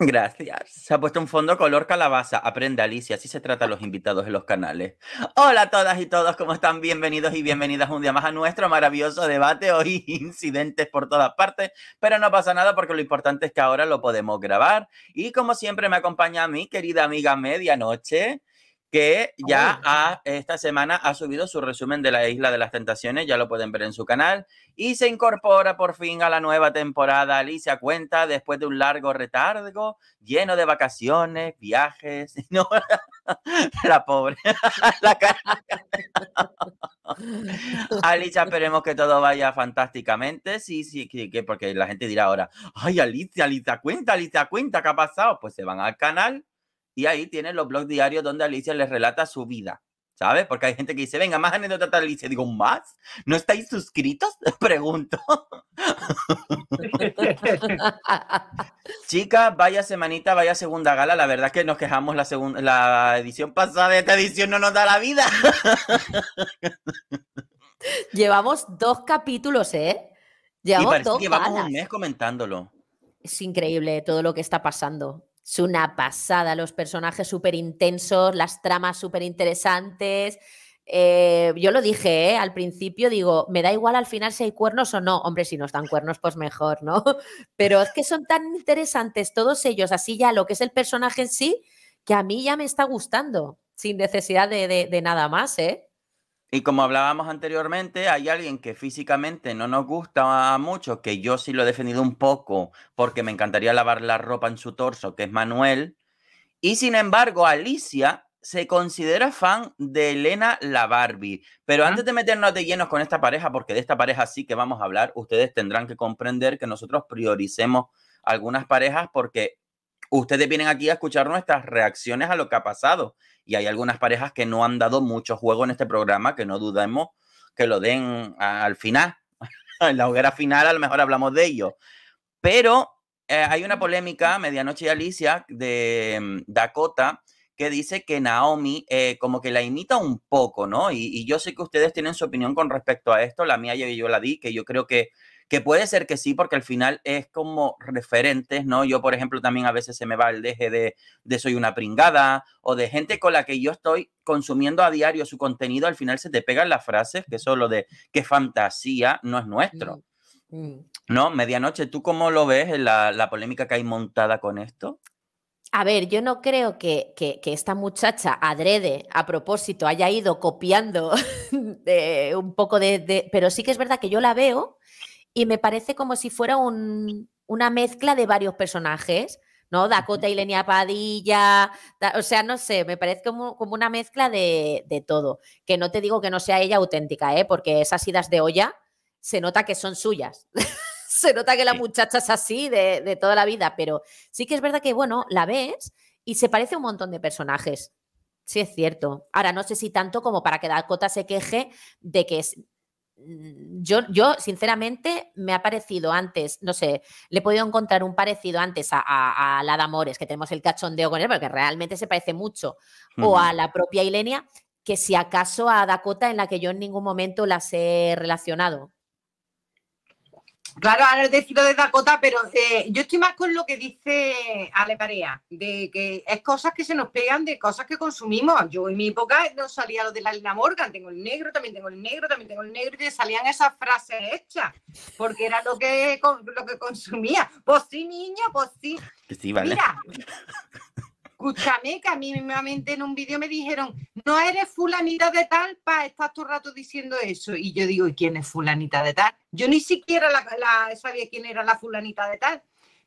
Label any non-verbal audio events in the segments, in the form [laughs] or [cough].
Gracias. Se ha puesto un fondo color calabaza. Aprende, Alicia. Así se trata a los invitados en los canales. Hola a todas y todos. ¿Cómo están? Bienvenidos y bienvenidas un día más a nuestro maravilloso debate. Hoy [laughs] incidentes por todas partes, pero no pasa nada porque lo importante es que ahora lo podemos grabar. Y como siempre, me acompaña a mi querida amiga Medianoche que ya oh. esta semana ha subido su resumen de la Isla de las Tentaciones, ya lo pueden ver en su canal, y se incorpora por fin a la nueva temporada. Alicia cuenta después de un largo retardo, lleno de vacaciones, viajes, [laughs] no, la pobre, [laughs] Alicia, esperemos que todo vaya fantásticamente, sí, sí, que, porque la gente dirá ahora, ay, Alicia, Alicia, cuenta, Alicia, cuenta, ¿qué ha pasado? Pues se van al canal y ahí tienen los blogs diarios donde Alicia les relata su vida. ¿Sabes? Porque hay gente que dice, venga, más anécdotas de Alicia. Digo, ¿más? ¿No estáis suscritos? [laughs] Pregunto. [laughs] Chicas, vaya semanita, vaya segunda gala. La verdad es que nos quejamos la, la edición pasada de esta edición no nos da la vida. [laughs] Llevamos dos capítulos, ¿eh? que llevamos un mes comentándolo. Es increíble todo lo que está pasando. Es una pasada, los personajes súper intensos, las tramas súper interesantes. Eh, yo lo dije ¿eh? al principio, digo, me da igual al final si hay cuernos o no. Hombre, si no están cuernos, pues mejor, ¿no? [laughs] Pero es que son tan interesantes todos ellos, así ya lo que es el personaje en sí, que a mí ya me está gustando, sin necesidad de, de nada más, ¿eh? Y como hablábamos anteriormente, hay alguien que físicamente no nos gusta mucho, que yo sí lo he defendido un poco, porque me encantaría lavar la ropa en su torso, que es Manuel. Y sin embargo, Alicia se considera fan de Elena la Barbie. Pero antes de meternos de llenos con esta pareja, porque de esta pareja sí que vamos a hablar, ustedes tendrán que comprender que nosotros prioricemos algunas parejas porque ustedes vienen aquí a escuchar nuestras reacciones a lo que ha pasado. Y hay algunas parejas que no han dado mucho juego en este programa, que no dudemos que lo den al final. [laughs] en la hoguera final a lo mejor hablamos de ello. Pero eh, hay una polémica, Medianoche y Alicia, de mm, Dakota, que dice que Naomi eh, como que la imita un poco, ¿no? Y, yo sé que ustedes tienen su opinión con respecto a esto, la mía ya yo la di, que yo creo que que puede ser que sí, porque al final es como referentes, ¿no? Yo, por ejemplo, también a veces se me va el deje de, soy una pringada o de gente con la que yo estoy consumiendo a diario su contenido, al final se te pegan las frases, que eso lo de qué fantasía no es nuestro. Mm, mm. No, medianoche, ¿tú cómo lo ves en eh, la, polémica que hay montada con esto? A ver, yo no creo que, que, esta muchacha adrede, a propósito, haya ido copiando [laughs] de, un poco de, Pero sí que es verdad que yo la veo y me parece como si fuera una mezcla de varios personajes. ¿no? Dakota y Lenia Padilla, o sea, no sé, me parece como, una mezcla de, todo. Que no te digo que no sea ella auténtica, ¿eh? porque esas idas de olla se nota que son suyas. [laughs] se nota que la muchacha es así de, de, toda la vida, pero sí que es verdad que, bueno, la ves y se parece a un montón de personajes. Sí, es cierto. Ahora no sé si tanto como para que Dakota se queje de que es Mm, yo, yo, sinceramente, me ha parecido antes, no sé, le he podido encontrar un parecido antes a, la de Amores, que tenemos el cachondeo con él, porque realmente se parece mucho, o a la propia Ilenia, que si acaso a Dakota, en la que yo en ningún momento las he relacionado. Claro, ahora he de Dakota, pero eh, yo estoy más con lo que dice Ale de que es cosas que se nos pegan de cosas que consumimos. Yo en mi época no salía lo de la Lina Morgan, tengo el negro, también tengo el negro, también tengo el negro, y salían esas frases hechas, porque era lo que, lo que consumía. Pues sí, niño, pues sí. Mira, escúchame que a mí mismamente en un vídeo me dijeron, no eres fulanita de tal para estar todo el rato diciendo eso. Y yo digo, ¿y quién es fulanita de tal? Yo ni siquiera la, sabía quién era la fulanita de tal.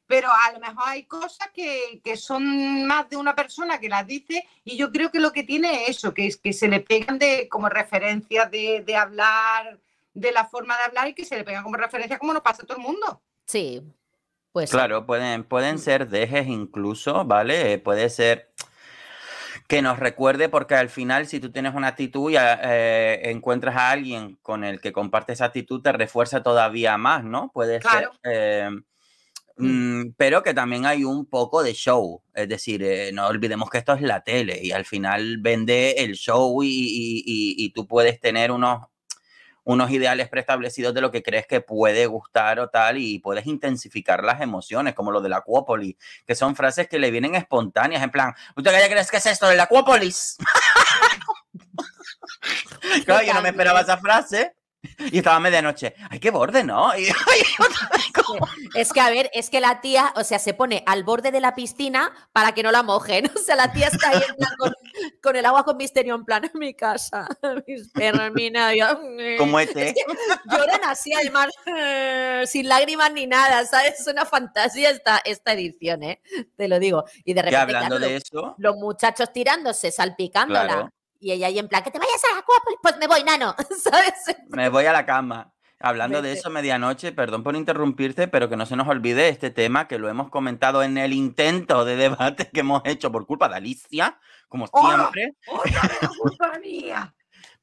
Pero a lo mejor hay cosas que, son más de una persona que las dice y yo creo que lo que tiene es eso, que es que se le pegan de, como referencia de, hablar, de la forma de hablar y que se le pegan como referencia como nos pasa a todo el mundo. Sí, pues. Claro, pueden, pueden ser dejes incluso, ¿vale? Puede ser que nos recuerde, porque al final, si tú tienes una actitud y eh, encuentras a alguien con el que comparte esa actitud, te refuerza todavía más, ¿no? Puede ser. Eh, mm. Mm, pero que también hay un poco de show, es decir, eh, no olvidemos que esto es la tele y al final vende el show y tú puedes tener unos unos ideales preestablecidos de lo que crees que puede gustar o tal, y puedes intensificar las emociones, como lo de la acuópolis, que son frases que le vienen espontáneas, en plan, ¿usted qué crees que es esto de la acuópolis? yo [laughs] no me esperaba esa frase. [laughs] Y estaba a medianoche. ¡Ay, qué borde, ¿no? [laughs] [laughs] es que, a ver, es que la tía, o sea, se pone al borde de la piscina para que no la mojen. O sea, la tía está ahí con, el agua con misterio en plan en mi casa, mis perros, mi novio. Como este. Es lloran así, además, sin lágrimas ni nada, ¿sabes? Es una fantasía esta, esta edición, ¿eh? Te lo digo. Y de repente, hablando de los, eso? los muchachos tirándose, salpicándola. Y ella ahí en plan, que te vayas a la cueva, pues me voy, nano, [laughs] Me voy a la cama. Hablando de eso, medianoche, perdón por interrumpirte, pero que no se nos olvide este tema que lo hemos comentado en el intento de debate que hemos hecho por culpa de Alicia, como ¡Oh! siempre. Oh, [laughs] mía.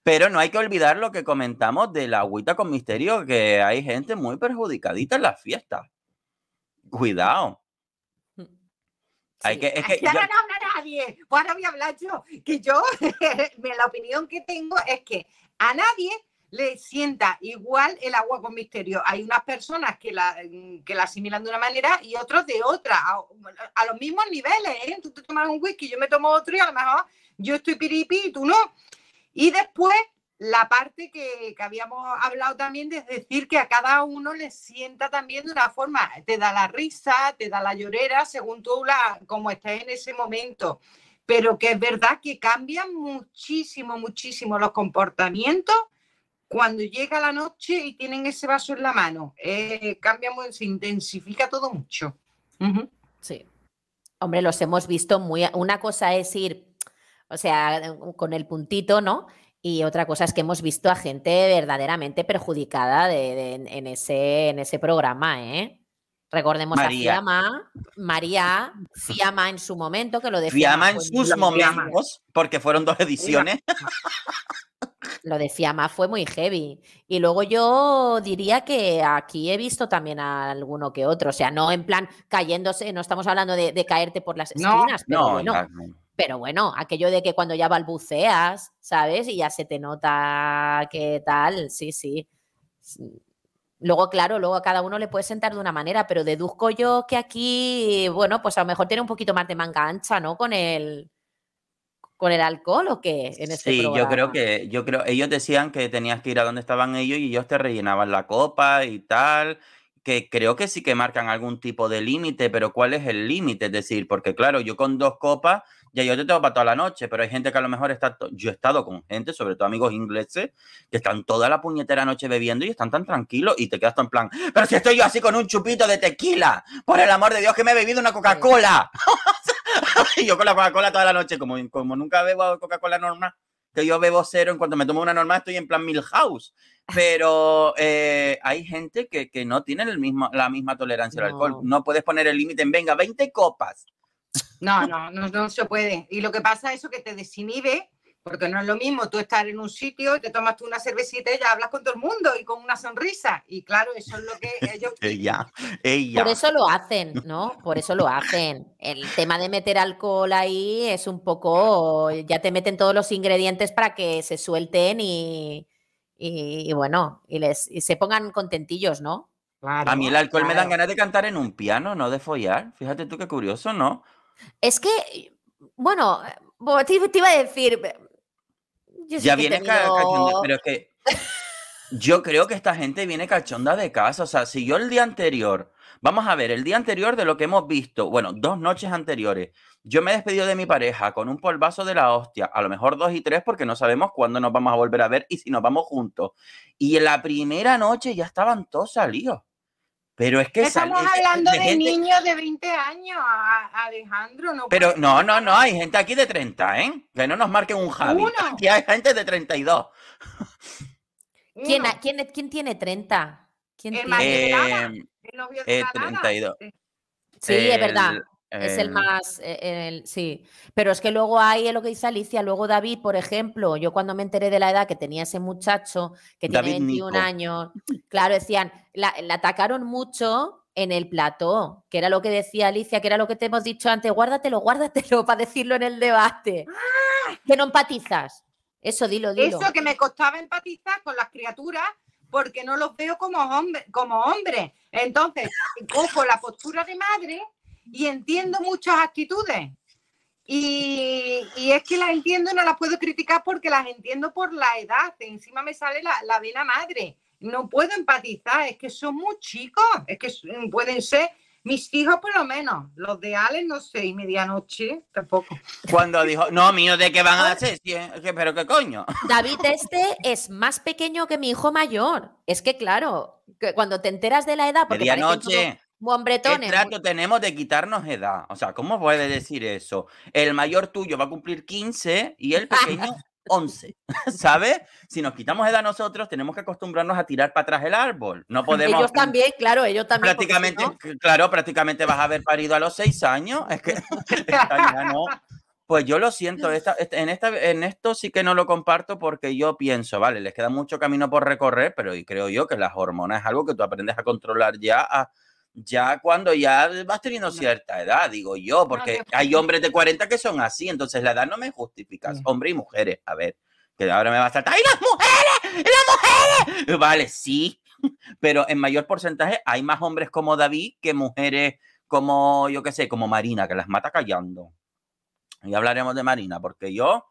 Pero no hay que olvidar lo que comentamos de la agüita con misterio, que hay gente muy perjudicadita en las fiestas. Cuidado. Mm. Hay que, es que nadie. ahora voy a hablar yo, que yo, [laughs] la opinión que tengo es que a nadie le sienta igual el agua con misterio. Hay unas personas que la, mm, asimilan de una manera y otros de otra, a, los mismos niveles. ¿eh? Tú te tomas un whisky, yo me tomo otro y a lo mejor yo estoy piripi y tú no. Y después la parte que, habíamos hablado también de decir que a cada uno le sienta también de una forma, te da la risa, te da la llorera, según tú como estés en ese momento, pero que es verdad que cambian muchísimo, muchísimo los comportamientos cuando llega la noche y tienen ese vaso en la mano. Eh, se intensifica todo mucho. Sí. Hombre, los hemos visto muy... Una cosa es ir, o sea, con el puntito, ¿no? Y otra cosa es que hemos visto a gente verdaderamente perjudicada en, ese, en ese programa, ¿eh? Recordemos a Fiamma, María, Fiamma en su momento, que lo decía... Fiamma, en sus momentos, porque fueron dos ediciones. [laughs] Lo de Fiamma fue muy heavy. Y luego yo diría que aquí he visto también a alguno que otro. O sea, no en plan cayéndose, no estamos hablando de, caerte por las esquinas, pero no. Pero bueno, aquello de que cuando ya balbuceas, ¿sabes? Y ya se te nota que tal, sí, sí. Luego, claro, luego a cada uno le puede sentar de una manera, pero deduzco yo que aquí, bueno, pues a lo mejor tiene un poquito más de manga ancha, ¿no? Con el, con el alcohol o qué en este sí yo creo que yo creo ellos decían que tenías que ir a donde estaban ellos y ellos te rellenaban la copa y tal que creo que sí que marcan algún tipo de límite, pero ¿cuál es el límite? Es decir, porque claro, yo con dos copas, ya yo te tengo para toda la noche, pero hay gente que a lo mejor está, yo he estado con gente, sobre todo amigos ingleses, que están toda la puñetera noche bebiendo y están tan tranquilos y te quedas tan plan, pero si estoy yo así con un chupito de tequila, por el amor de Dios que me he bebido una Coca-Cola. [laughs] y yo con la Coca-Cola toda la noche, como, como nunca bebo Coca-Cola normal que yo bebo cero en cuanto me tomo una normal, estoy en plan Milhouse. Pero eh, hay gente que, que no tiene el mismo, la misma tolerancia al alcohol. No puedes poner el límite en, venga, 20 copas. No, no, no, no se puede. Y lo que pasa es eso que te desinhibe porque no es lo mismo tú estar en un sitio te tomas tú una cervecita y ya hablas con todo el mundo y con una sonrisa. Y claro, eso es lo que [laughs] ellos. ella, Por eso lo hacen, ¿no? Por eso lo hacen. El tema de meter alcohol ahí es un poco. Ya te meten todos los ingredientes para que se suelten y. y, bueno, y, les, se pongan contentillos, ¿no? Claro, a mí el alcohol me dan ganas de cantar en un piano, no de follar. Fíjate tú qué curioso, ¿no? Es que, bueno, te iba a decir, ya viene cachonda, pero es que yo creo que esta gente viene cachonda de casa. O sea, si yo el día anterior, vamos a ver, el día anterior de lo que hemos visto, bueno, dos noches anteriores, yo me despedí de mi pareja con un polvazo de la hostia, a lo mejor dos y tres, porque no sabemos cuándo nos vamos a volver a ver y si nos vamos juntos. Y en la primera noche ya estaban todos salidos. Pero es que estamos hablando de, niños de 20 años, Alejandro. No Pero no, no, no, hay gente aquí de 30, ¿eh? Que no nos marquen un Javi. Aquí hay gente de 32. ¿Quién, ¿quién, quién tiene 30? ¿Quién el tiene? Eh, novio de eh, 32. Este. Sí, es verdad. Es el em, más, eh, eh, sí. Pero es que luego hay eh, lo que dice Alicia, luego David, por ejemplo, yo cuando me enteré de la edad que tenía ese muchacho, que tiene 21 años, claro, decían, la, atacaron mucho en el plató, que era lo que decía Alicia, que era lo que te hemos dicho antes, guárdatelo, guárdatelo [laughs] para decirlo en el debate. ¡Ah! Que no empatizas. Eso dilo, dilo. Eso que me costaba empatizar con las criaturas porque no los veo como, hombre, como hombres. Entonces, [laughs] cojo la postura de madre y entiendo muchas actitudes. Y, es que las entiendo y no las puedo criticar porque las entiendo por la edad. encima me sale la, la madre. No puedo empatizar, es que son muy chicos, es que mm, pueden ser mis hijos por lo menos, los de Alex no sé, y medianoche tampoco. Cuando dijo, no, mío, ¿de qué van a hacer? Sí, pero qué coño. [laughs] David este es más pequeño que mi hijo mayor. Es que claro, que cuando te enteras de la edad, porque medianoche bretones. ¿Qué trato tenemos de quitarnos edad? O sea, ¿cómo puede decir eso? El mayor tuyo va a cumplir 15 y el pequeño 11, [laughs] ¿sabes? Si nos quitamos edad nosotros, tenemos que acostumbrarnos a tirar para atrás el árbol. No [laughs] podemos... Ellos también, claro, ellos también. Prácticamente, claro, prácticamente vas a haber parido a los 6 años. Es que [laughs] Pues yo lo siento, este, en, esta, en esto sí que no lo comparto porque yo pienso, vale, les queda mucho camino por recorrer, pero y creo yo que las hormonas es algo que tú aprendes a controlar ya a ya cuando ya vas teniendo cierta edad, digo yo, porque hay hombres de 40 que son así, entonces la edad no me justifica, hombres y mujeres, a ver, que ahora me va a saltar, ¡Y las mujeres! ¡Y ¡Las mujeres! Vale, sí, [laughs] pero en mayor porcentaje hay más hombres como David que mujeres como, yo qué sé, como Marina, que las mata callando. Y hablaremos de Marina, porque yo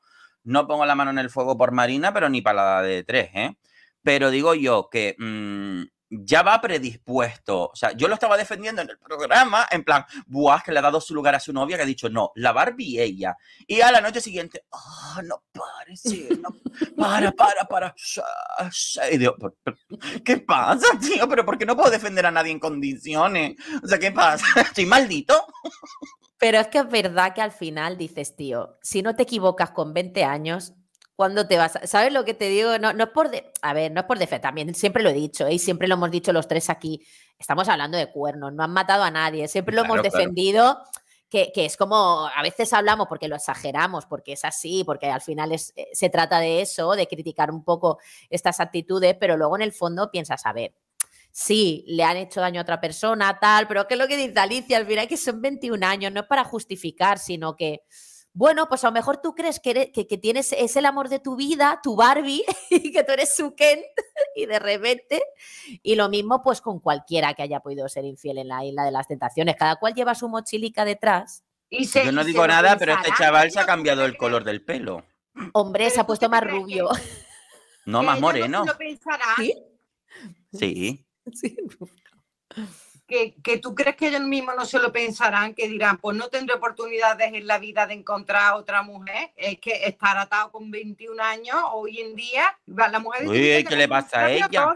no pongo la mano en el fuego por Marina, pero ni para la de tres, ¿eh? Pero digo yo que mm, ya va predispuesto. O sea, yo lo estaba defendiendo en el programa, en plan, buah, que le ha dado su lugar a su novia, que ha dicho, no, la Barbie ella. Y a la noche siguiente, ah, no parece, no, para, para, para. ¿qué pasa, tío? Pero ¿por qué no puedo defender a nadie en condiciones? O sea, ¿qué pasa? [laughs] ¿Estoy maldito? Pero es que es verdad que al final dices, tío, si no te equivocas con 20 años, cuando te vas. A... ¿Sabes lo que te digo? No, no es por. a ver, no es por defecto. También siempre lo he dicho, y ¿eh? siempre lo hemos dicho los tres aquí. Estamos hablando de cuernos, no han matado a nadie. Siempre lo hemos defendido. Que, es como a veces hablamos porque lo exageramos, porque es así, porque al final eh, se trata de eso, de criticar un poco estas actitudes, pero luego en el fondo piensas, a ver, sí, le han hecho daño a otra persona, tal, pero ¿qué es lo que dice Alicia? Al final que son 21 años, no es para justificar, sino que bueno, pues a lo mejor tú crees que, tienes, es el amor de tu vida, tu Barbie, [laughs] y que tú eres su Kent, [laughs] y de repente, y lo mismo pues con cualquiera que haya podido ser infiel en la isla de las tentaciones, cada cual lleva su mochilica detrás. Yo no digo nada, pero este chaval se ha cambiado el color del pelo. Hombre, se ha puesto más rubio. No, más moreno. ¿Sí? Sí. [laughs] sí que, tú crees que ellos mismos no se lo pensarán, que dirán, pues no tendré oportunidades en la vida de encontrar a otra mujer, es que estar atado con 21 años hoy en día, la mujer... Uy, ¿qué le pasa a ella?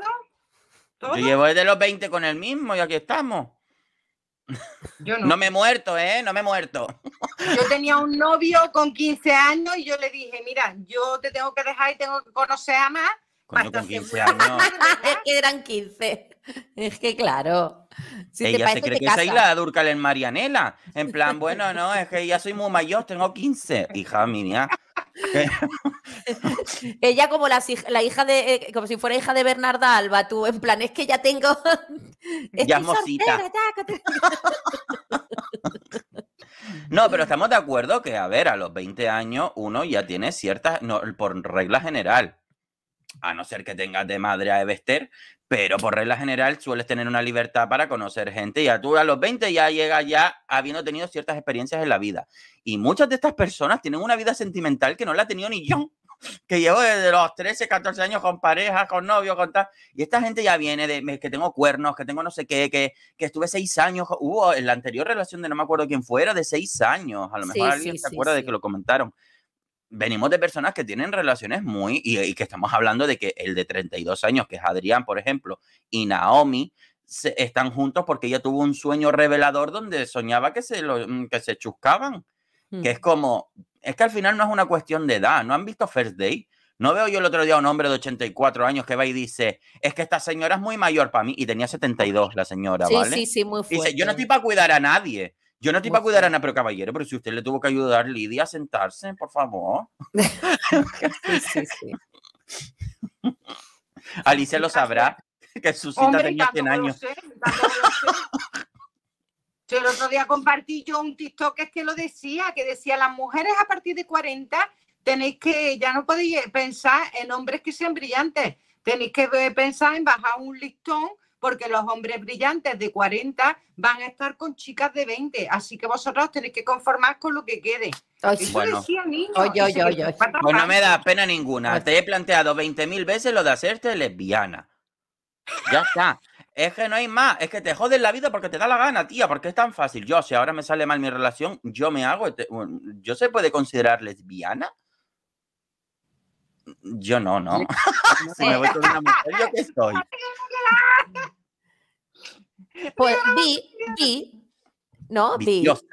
Todo, Yo llevo desde los 20 con el mismo y aquí estamos. no. me he muerto, ¿eh? No me he muerto. Yo tenía un novio con 15 años y yo le dije, mira, yo te tengo que dejar y tengo que conocer a más. Coño, con 15 que eran [laughs] 15. Es que claro. Si ella se cree que es la Durcal en Marianela. En plan, bueno, no, es que ya soy muy mayor, tengo 15. Hija mía. [laughs] ella como la, la hija de, eh, como si fuera hija de Bernarda Alba, tú, en plan, es que ya tengo. [laughs] ya mocita. [laughs] No, pero estamos de acuerdo que, a ver, a los 20 años uno ya tiene ciertas, por regla general, a no ser que tengas de madre a Evester, pero por regla general sueles tener una libertad para conocer gente y a tú a los 20 ya llegas ya habiendo tenido ciertas experiencias en la vida. Y muchas de estas personas tienen una vida sentimental que no la ha tenido ni yo, [laughs] que llevo desde los 13, 14 años con pareja, con novio, con tal. Y esta gente ya viene de que tengo cuernos, que tengo no sé qué, que, que estuve seis años. Hubo en la anterior relación de no me acuerdo quién fuera, de seis años. A lo mejor alguien se acuerda de que lo comentaron venimos de personas que tienen relaciones muy, y, que estamos hablando de que el de 32 años, que es Adrián, por ejemplo, y Naomi, se, están juntos porque ella tuvo un sueño revelador donde soñaba que se, lo, mm, que se chuscaban, que es mm. como, es que al final no es una cuestión de edad, ¿no han visto First Day? No veo yo el otro día a un hombre de 84 años que va y dice, es que esta señora es muy mayor para mí, y tenía 72 la señora, sí, ¿vale? Sí, sí, muy fuerte. Dice, yo no estoy para cuidar a nadie, yo no te iba a cuidar a Ana, pero caballero, pero si usted le tuvo que ayudar, Lidia, a sentarse, por favor. sí, sí, [laughs] Alicia lo sabrá, que su cita tenía 100 años. yo el otro día compartí yo un TikTok es que lo decía, que decía, las mujeres a partir de 40 tenéis que, ya no podéis pensar en hombres que sean brillantes, tenéis que eh, pensar en bajar un listón porque los hombres brillantes de 40 van a estar con chicas de 20, así que vosotros tenéis que conformar con lo que quede. oye, oye, oye, pues no me da pena ninguna. Te he planteado 20.000 veces lo de hacerte lesbiana. Ya está. Es que no hay más, es que te joden la vida porque te da la gana, tía, porque es tan fácil. Yo, si ahora me sale mal mi relación, yo me hago. ¿Yo se puede considerar lesbiana? Yo no, ¿no? [laughs] me voy con una mujer, ¿yo qué estoy? Pues vi, vi, ¿no? Vi. Viciosa.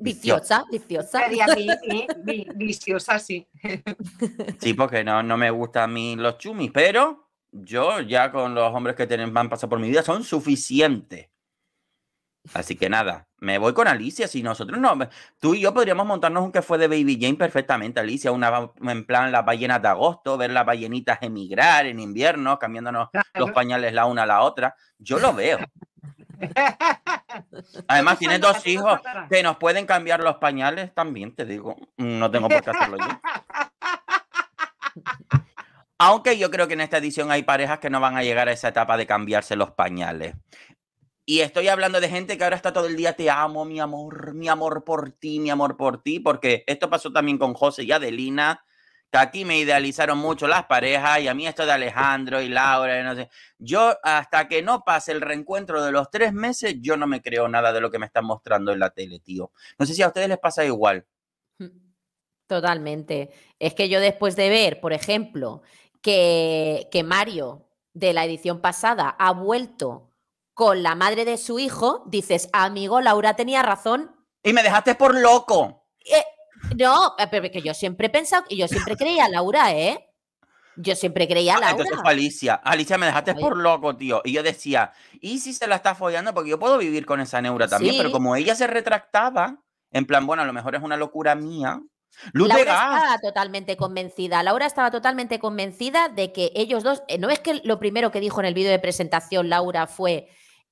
Viciosa, viciosa. viciosa, sí. [laughs] Sí, porque no, no me gustan a mí los chumis, pero yo ya con los hombres que tienen, van pasado por mi vida son suficientes Así que nada, me voy con Alicia. Si nosotros no, tú y yo podríamos montarnos un que fue de Baby Jane perfectamente, Alicia. Una en plan las ballenas de agosto, ver las ballenitas emigrar en invierno, cambiándonos los pañales la una a la otra. Yo lo veo. [laughs] Además, tienes dos hijos que nos pueden cambiar los pañales también, te digo. No tengo por qué hacerlo yo. [laughs] Aunque yo creo que en esta edición hay parejas que no van a llegar a esa etapa de cambiarse los pañales. Y estoy hablando de gente que ahora está todo el día, te amo, mi amor, mi amor por ti, mi amor por ti, porque esto pasó también con José y Adelina, que aquí me idealizaron mucho las parejas y a mí esto de Alejandro y Laura, no sé. Yo, hasta que no pase el reencuentro de los tres meses, yo no me creo nada de lo que me están mostrando en la tele, tío. No sé si a ustedes les pasa igual. Totalmente. Es que yo después de ver, por ejemplo, que, que Mario de la edición pasada ha vuelto con la madre de su hijo, dices, amigo, Laura tenía razón. Y me dejaste por loco. Eh, no, eh, pero que yo siempre he pensado, y yo siempre creía a Laura, ¿eh? Yo siempre creía a ah, Laura. entonces fue Alicia. Alicia, me dejaste por loco, tío. Y yo decía, ¿y si se la está follando? Porque yo puedo vivir con esa neura también. Pero como ella se retractaba, en plan, bueno, a lo mejor es una locura mía, Laura estaba totalmente convencida. Laura estaba totalmente convencida de que ellos dos. Eh, no es que lo primero que dijo en el vídeo de presentación Laura fue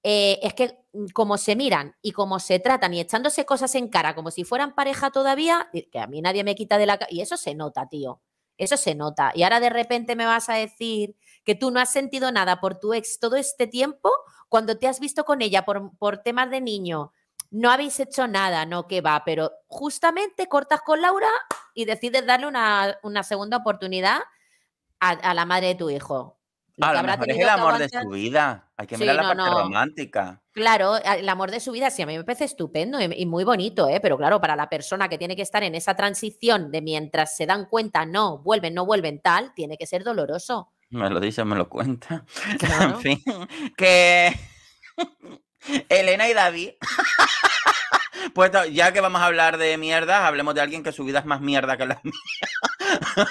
eh, es que mm, como se miran y como se tratan y echándose cosas en cara como si fueran pareja todavía, que a mí nadie me quita de la... Y eso se nota, tío. Eso se nota. Y ahora de repente me vas a decir que tú no has sentido nada por tu ex todo este tiempo cuando te has visto con ella por, temas de niño. No habéis hecho nada, no que va, pero justamente cortas con Laura y decides darle una, segunda oportunidad a, la madre de tu hijo el amor de su vida. Hay que mirar la parte romántica. Claro, el amor de su vida sí a mí me parece estupendo y, muy bonito, ¿eh? pero claro, para la persona que tiene que estar en esa transición de mientras se dan cuenta, no, vuelven, no vuelven, tal, tiene que ser doloroso. Me lo dice, me lo cuenta. [laughs] en fin, que... Elena y David. [laughs] Pues ya que vamos a hablar de mierda, hablemos de alguien que su vida es más mierda que la [laughs] mía.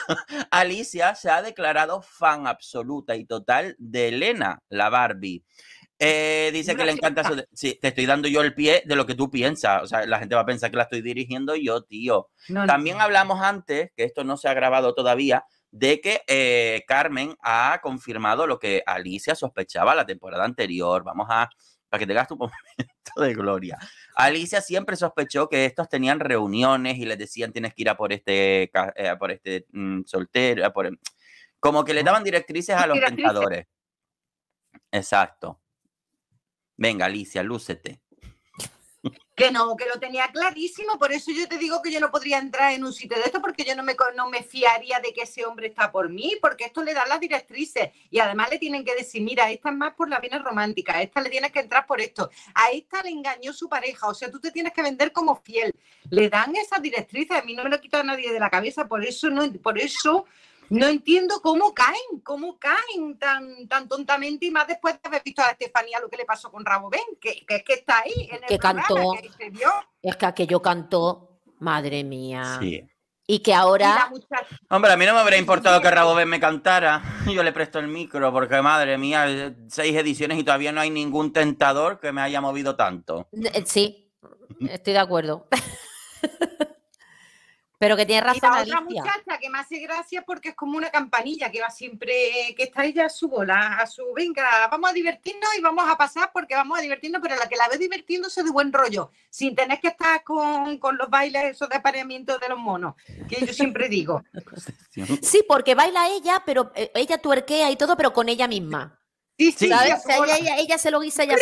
Alicia se ha declarado fan absoluta y total de Elena, la Barbie. Eh, dice que le encanta su... te estoy dando yo el pie de lo que tú piensas. O sea, la gente va a pensar que la estoy dirigiendo yo, tío. También hablamos antes, que esto no se ha grabado todavía, de que eh, Carmen ha confirmado lo que Alicia sospechaba la temporada anterior. Vamos a para que tengas tu [laughs] momento de gloria. Alicia siempre sospechó que estos tenían reuniones y les decían tienes que ir a por este, eh, por este mm, soltero, por como que le daban directrices a los tentadores Exacto. Venga, Alicia, lúcete. Que no, que lo tenía clarísimo, por eso yo te digo que yo no podría entrar en un sitio de esto porque yo no me, no me fiaría de que ese hombre está por mí, porque esto le dan las directrices y además le tienen que decir, mira, esta es más por la vena romántica, a esta le tienes que entrar por esto, a esta le engañó su pareja, o sea, tú te tienes que vender como fiel. Le dan esas directrices, a mí no me lo quita nadie de la cabeza, por eso no, por eso no entiendo cómo caen, cómo caen tan, tan tontamente y más después de haber visto a Estefanía lo que le pasó con Rabo Ben, que, es que está ahí. En el que cantó. vio. Es que yo cantó, madre mía. Y que ahora. Hombre, a mí no me habría importado que Rabo me cantara. [laughs] Yo le presto el micro, porque madre mía, seis ediciones y todavía no hay ningún tentador que me haya movido tanto. Eh, sí, estoy de acuerdo. [laughs] Pero que tiene razón. Y la muchacha que me hace gracia porque es como una campanilla que va siempre, que está ella a su bola, a su venga, vamos a divertirnos y vamos a pasar porque vamos a divertirnos, pero la que la ve divirtiéndose de buen rollo, sin tener que estar con, los bailes esos de apareamiento de los monos, que yo siempre digo. [laughs] sí, porque baila ella, pero eh, ella tuerquea y todo, pero con ella misma. Sí, sí, ella, se lo guisa, ella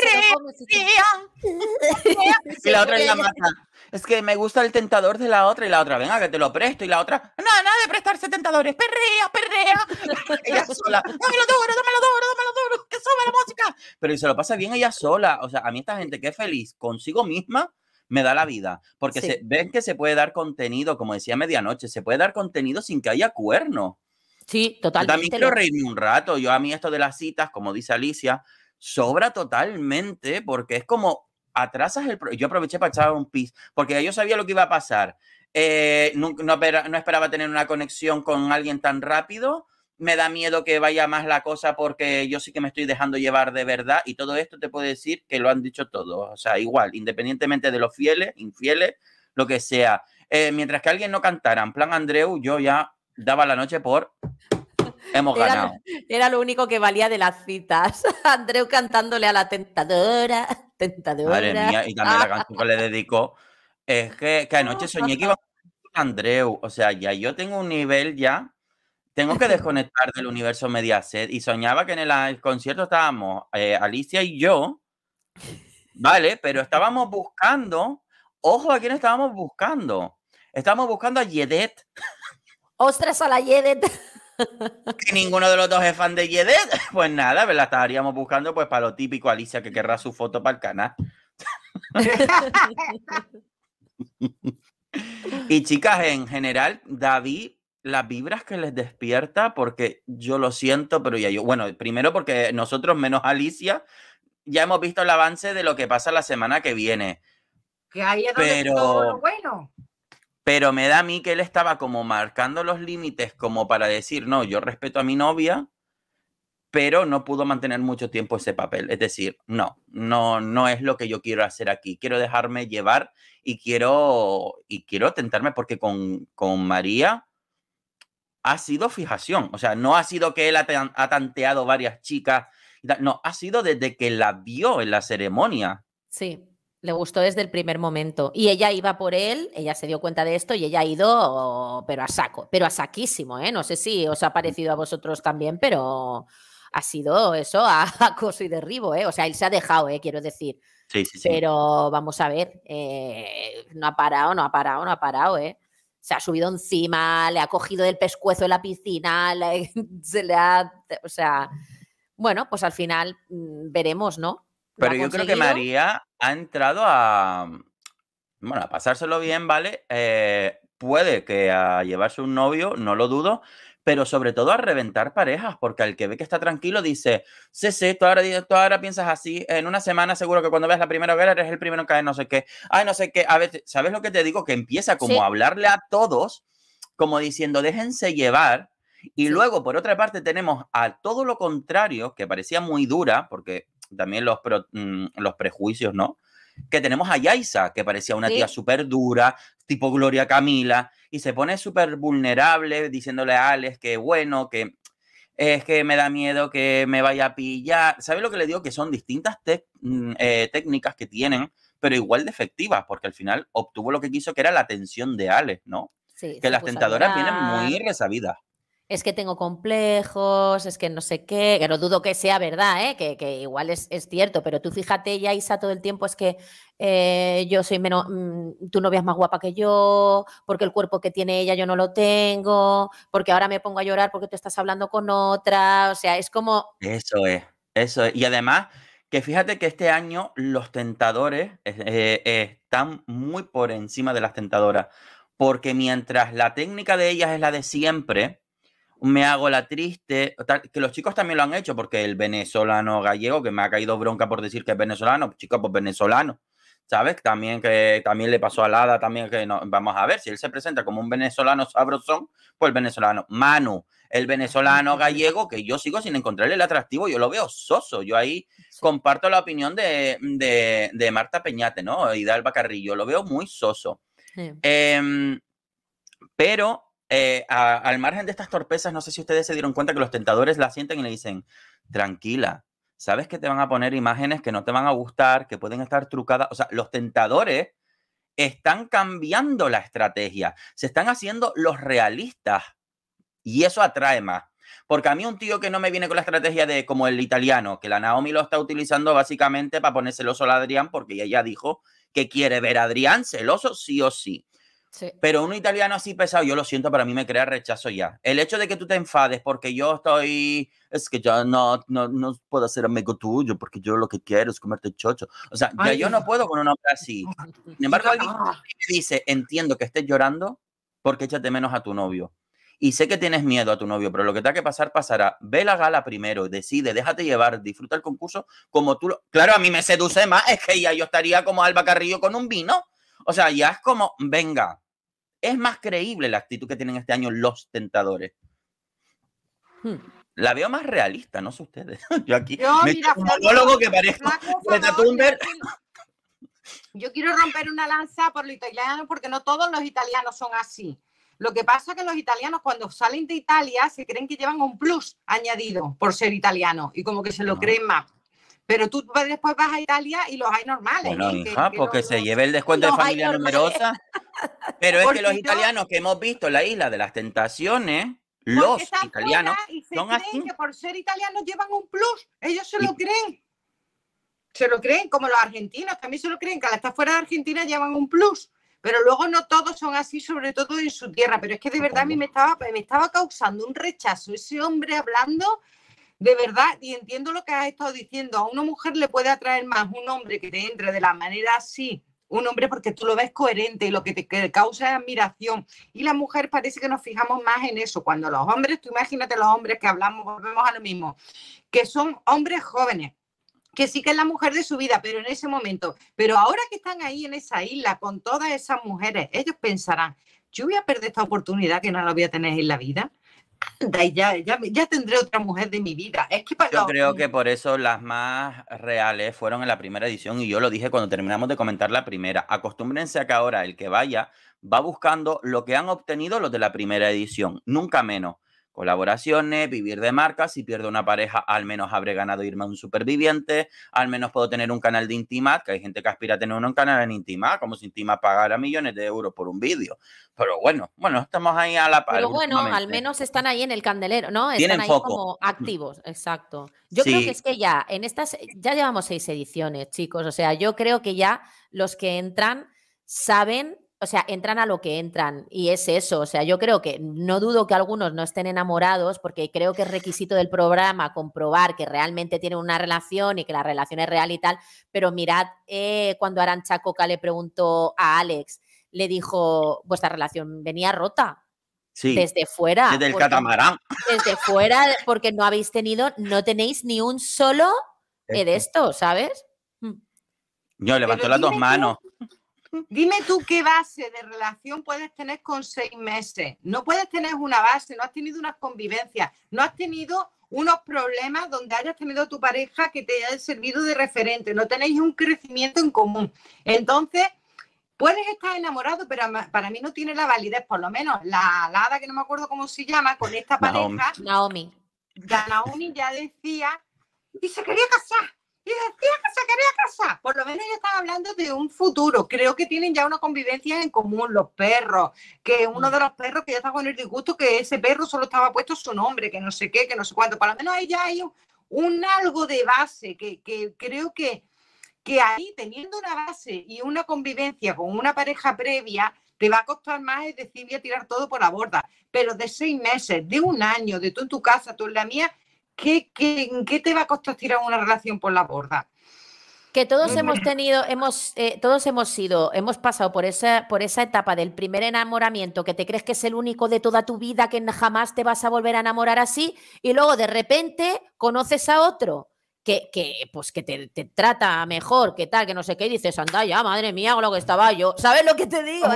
Y la otra es la [laughs] mata es que me gusta el tentador de la otra y la otra, venga, que te lo presto. Y la otra, no, nada de prestarse tentadores, perrea, perrea. [laughs] ella sola, dámelo duro, dámelo duro, dámelo duro, que sobra la música. Pero y se lo pasa bien ella sola. O sea, a mí esta gente que es feliz consigo misma me da la vida, porque se, ven que se puede dar contenido, como decía medianoche, se puede dar contenido sin que haya cuerno. Sí, totalmente. Yo también quiero reírme un rato. Yo a mí esto de las citas, como dice Alicia, sobra totalmente porque es como atrasas el... Yo aproveché para echar un pis, porque yo sabía lo que iba a pasar. Eh, no, esperaba tener una conexión con alguien tan rápido. Me da miedo que vaya más la cosa porque yo sí que me estoy dejando llevar de verdad. Y todo esto te puedo decir que lo han dicho todos. O sea, igual, independientemente de los fieles, infieles, lo que sea. Eh, mientras que alguien no cantara, en plan Andreu, yo ya daba la noche por Hemos ganado. Era lo único que valía de las citas. [laughs] Andreu cantándole a la tentadora y también la canción que le dedicó. Es que, anoche [laughs] soñé que iba a Andreu. O sea, ya yo tengo un nivel ya. Tengo que [laughs] desconectar del universo Mediaset. Y soñaba que en el, concierto estábamos eh, Alicia y yo. Vale, pero estábamos buscando. Ojo a quién estábamos buscando. Estábamos buscando a Yedet. Ostras a la Yedet que ninguno de los dos es fan de Yede. pues nada, la estaríamos buscando pues para lo típico Alicia que querrá su foto para el canal. y chicas, en general, David, las vibras que les despierta, porque yo lo siento, pero ya yo, bueno, primero porque nosotros menos Alicia, ya hemos visto el avance de lo que pasa la semana que viene. Que ahí es donde pero... todo bueno. Pero me da a mí que él estaba como marcando los límites como para decir, no, yo respeto a mi novia, pero no pudo mantener mucho tiempo ese papel. Es decir, no, no, no es lo que yo quiero hacer aquí. Quiero dejarme llevar y quiero, y quiero tentarme porque con, con María ha sido fijación. O sea, no ha sido que él ha, ha tanteado varias chicas. No, ha sido desde que la vio en la ceremonia. Sí. Le gustó desde el primer momento. Y ella iba por él, ella se dio cuenta de esto y ella ha ido, pero a saco, pero a saquísimo, ¿eh? No sé si os ha parecido a vosotros también, pero ha sido eso, a [laughs] coso y derribo, ¿eh? O sea, él se ha dejado, ¿eh? Quiero decir. Sí, sí, sí. Pero vamos a ver, eh, no ha parado, no ha parado, no ha parado, ¿eh? Se ha subido encima, le ha cogido del pescuezo en la piscina, [laughs] se le ha... O sea, bueno, pues al final mm, veremos, ¿no? Pero yo creo que María ha entrado a, mm, bueno, a pasárselo bien, ¿vale? Eh, puede que a llevarse un novio, no lo dudo, pero sobre todo a reventar parejas, porque al que ve que está tranquilo dice, sí, sí, tú ahora, ahora piensas así, en una semana seguro que cuando veas la primera guerra eres el primero en caer, no sé qué, ay, no sé qué, a veces ¿sabes lo que te digo? Que empieza como a hablarle a todos, como diciendo, déjense llevar, y luego, por otra parte, tenemos a todo lo contrario, que parecía muy dura, porque también mm, los, prejuicios, ¿no? Que tenemos a Yaisa, que parecía una tía súper dura, tipo Gloria Camila, y se pone súper vulnerable diciéndole a Alex que bueno, que es que me da miedo que me vaya a pillar. sabe lo que le digo? Que son distintas mm, eh, técnicas que tienen, pero igual de efectivas, porque al final obtuvo lo que quiso, que era la atención de Alex, ¿no? que las tentadoras vienen muy resabidas es que tengo complejos, es que no sé qué, que no dudo que sea verdad, ¿eh? que, igual es, cierto, pero tú fíjate ya, Isa, todo el tiempo es que eh, yo soy menos, mm, tú no novia más guapa que yo, porque el cuerpo que tiene ella yo no lo tengo, porque ahora me pongo a llorar porque te estás hablando con otra, o sea, es como... Eso es, eso es. Y además, que fíjate que este año los tentadores eh, están muy por encima de las tentadoras, porque mientras la técnica de ellas es la de siempre, me hago la triste, que los chicos también lo han hecho, porque el venezolano gallego, que me ha caído bronca por decir que es venezolano, chico, pues venezolano, ¿sabes? También que también le pasó a Lada, también que vamos a ver, si él se presenta como un venezolano sabrosón, pues el venezolano, Manu, el venezolano gallego, que yo sigo sin encontrarle el atractivo, yo lo veo soso, yo ahí comparto la opinión de, Marta Peñate, ¿no? Y Carrillo, lo veo muy soso. Em, pero eh, al margen de estas torpezas, no sé si ustedes se dieron cuenta que los tentadores la sienten y le dicen, tranquila, sabes que te van a poner imágenes que no te van a gustar, que pueden estar trucadas. O sea, los tentadores están cambiando la estrategia, se están haciendo los realistas y eso atrae más. Porque a mí un tío que no me viene con la estrategia de como el italiano, que la Naomi lo está utilizando básicamente para poner celoso a Adrián, porque ella dijo que quiere ver a Adrián celoso sí o sí. Pero un italiano así pesado, yo lo siento, para mí me crea rechazo ya. El hecho de que tú te enfades porque yo estoy, es que yo no, no, no puedo ser amigo tuyo porque yo lo que quiero es comerte chocho. O sea, ya yo no puedo con una hombre así. [laughs] Sin embargo, alguien ah". me dice, entiendo que estés llorando porque échate menos a tu novio. Y sé que tienes miedo a tu novio, pero lo que te ha que pasar, pasará. Ve la gala primero, decide, déjate llevar, disfruta el concurso como tú lo... Claro, a mí me seduce más, es que ya yo estaría como Alba Carrillo con un vino. O sea, ya es como, venga, es más creíble la actitud que tienen este año los tentadores. Hmm. La veo más realista, no sé ustedes. [laughs] Yo aquí yo, que parezco yo quiero romper una lanza por los italianos porque no todos los italianos son así. Lo que pasa es que los italianos cuando salen de Italia se creen que llevan un plus añadido por ser italiano, y como que se lo creen más. Pero tú después vas a Italia y los hay normales. Bueno, hija, porque se lleve el descuento de familia numerosa. [laughs] Pero es que los italianos que hemos visto en la isla de las tentaciones, los italianos, y se son creen así. que por ser italianos llevan un plus. Ellos se lo creen. Se lo creen, como los argentinos también se lo creen, que al estar fuera de Argentina llevan un plus. Pero luego no todos son así, sobre todo en su tierra. Pero es que de verdad a mí me estaba, me estaba causando un rechazo ese hombre hablando de verdad, y entiendo lo que has estado diciendo, a una mujer le puede atraer más un hombre que te entre de la manera así, un hombre porque tú lo ves coherente y lo que te causa es admiración. Y la mujer parece que nos fijamos más en eso. Cuando los hombres, tú imagínate los hombres que hablamos, volvemos a lo mismo, que son hombres jóvenes, que sí que es la mujer de su vida, pero en ese momento. Pero ahora que están ahí en esa isla con todas esas mujeres, ellos pensarán, yo voy a perder esta oportunidad que no la voy a tener en la vida ya, ya, ya, tendré otra mujer de mi vida. Yo creo que por eso las más reales fueron en la primera edición y yo lo dije cuando terminamos de comentar la primera. Acostúmbrense a que ahora el que vaya va buscando lo que han obtenido los de la primera edición, nunca menos colaboraciones, vivir de marca. Si pierdo una pareja, al menos habré ganado irme a un superviviente. Al menos puedo tener un canal de Intimad, que hay gente que aspira a tener un canal en Intimad, como si Intimad pagara millones de euros por un vídeo. Pero bueno, bueno, estamos ahí a la par. Pero este bueno, al menos están ahí en el candelero, ¿no? Están ahí como mm. activos, exacto. Yo creo que es que ya, en estas, ya llevamos seis ediciones, chicos. O sea, yo creo que ya los que entran saben o sea, entran a lo que entran y es eso. O sea, yo creo que no dudo que algunos no estén enamorados porque creo que es requisito del programa comprobar que realmente tienen una relación y que la relación es real y tal. Pero mirad eh, cuando Arancha Coca le preguntó a Alex, le dijo, vuestra relación venía rota. Sí, desde fuera. Desde el catamarán. Desde fuera, porque no habéis tenido, no tenéis ni un solo eh, de esto, ¿sabes? Yo mm. levantó las dos manos. Dime tú qué base de relación puedes tener con seis meses. No puedes tener una base, no has tenido unas convivencias, no has tenido unos problemas donde hayas tenido tu pareja que te haya servido de referente, no tenéis un crecimiento en común. Entonces, puedes estar enamorado, pero para mí no tiene la validez, por lo menos la alada, que no me acuerdo cómo se llama, con esta pareja. Naomi. Naomi ya decía, y se quería casar y decía que se quería casar. Por lo menos ya están hablando de un futuro. Creo que tienen ya una convivencia en común, los perros. Que uno de los perros que ya está con el disgusto, que ese perro solo estaba puesto su nombre, que no sé qué, que no sé cuánto. Por lo menos ahí ya hay un, algo de base que, que creo que, que ahí, teniendo una base y una convivencia con una pareja previa, te va a costar más, es decir, a tirar todo por la borda. Pero de seis meses, de un año, de tú en tu casa, tú en la mía, ¿qué, qué, te va a costar tirar una relación por la borda? que todos mm. hemos tenido, hemos, eh, todos hemos sido, hemos pasado por esa, por esa etapa del primer enamoramiento, que te crees que es el único de toda tu vida, que jamás te vas a volver a enamorar así, y luego de repente conoces a otro que, que, pues que te, te, trata mejor, que tal, que no sé qué, y dices, anda ya, madre mía, O lo que estaba yo. ¿Sabes lo que te digo?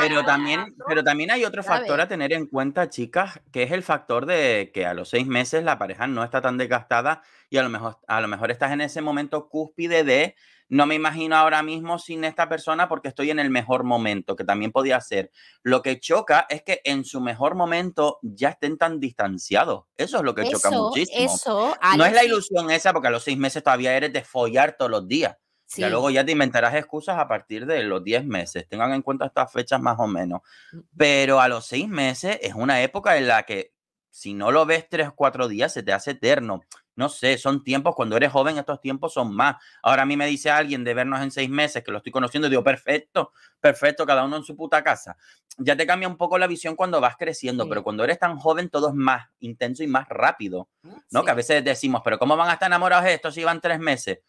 pero, también, pero también hay otro factor a tener en cuenta, chicas, que es el factor de que a los seis meses la pareja no está tan desgastada y a lo mejor, a lo mejor estás en ese momento cúspide de no me imagino ahora mismo sin esta persona porque estoy en el mejor momento, que también podía ser. Lo que choca es que en su mejor momento ya estén tan distanciados. Eso es lo que choca muchísimo. Eso, no es la ilusión esa porque a los seis meses todavía eres de follar todos los días. Y luego ya te inventarás excusas a partir de los 10 meses. Tengan en cuenta estas fechas más o menos. Mm, mm. Pero a los seis meses es una época en la que si no lo ves tres o cuatro días, se te hace eterno. No sé, son tiempos, cuando eres joven, estos tiempos son más. Ahora a mí me dice alguien de vernos en seis meses, que lo estoy conociendo, digo, perfecto, perfecto, cada uno en su puta casa. Ya te cambia un poco la visión cuando vas creciendo, pero cuando eres tan joven, todo es más intenso y más rápido, mm, ¿no? Que a veces decimos, pero ¿cómo van a estar enamorados estos si van tres meses?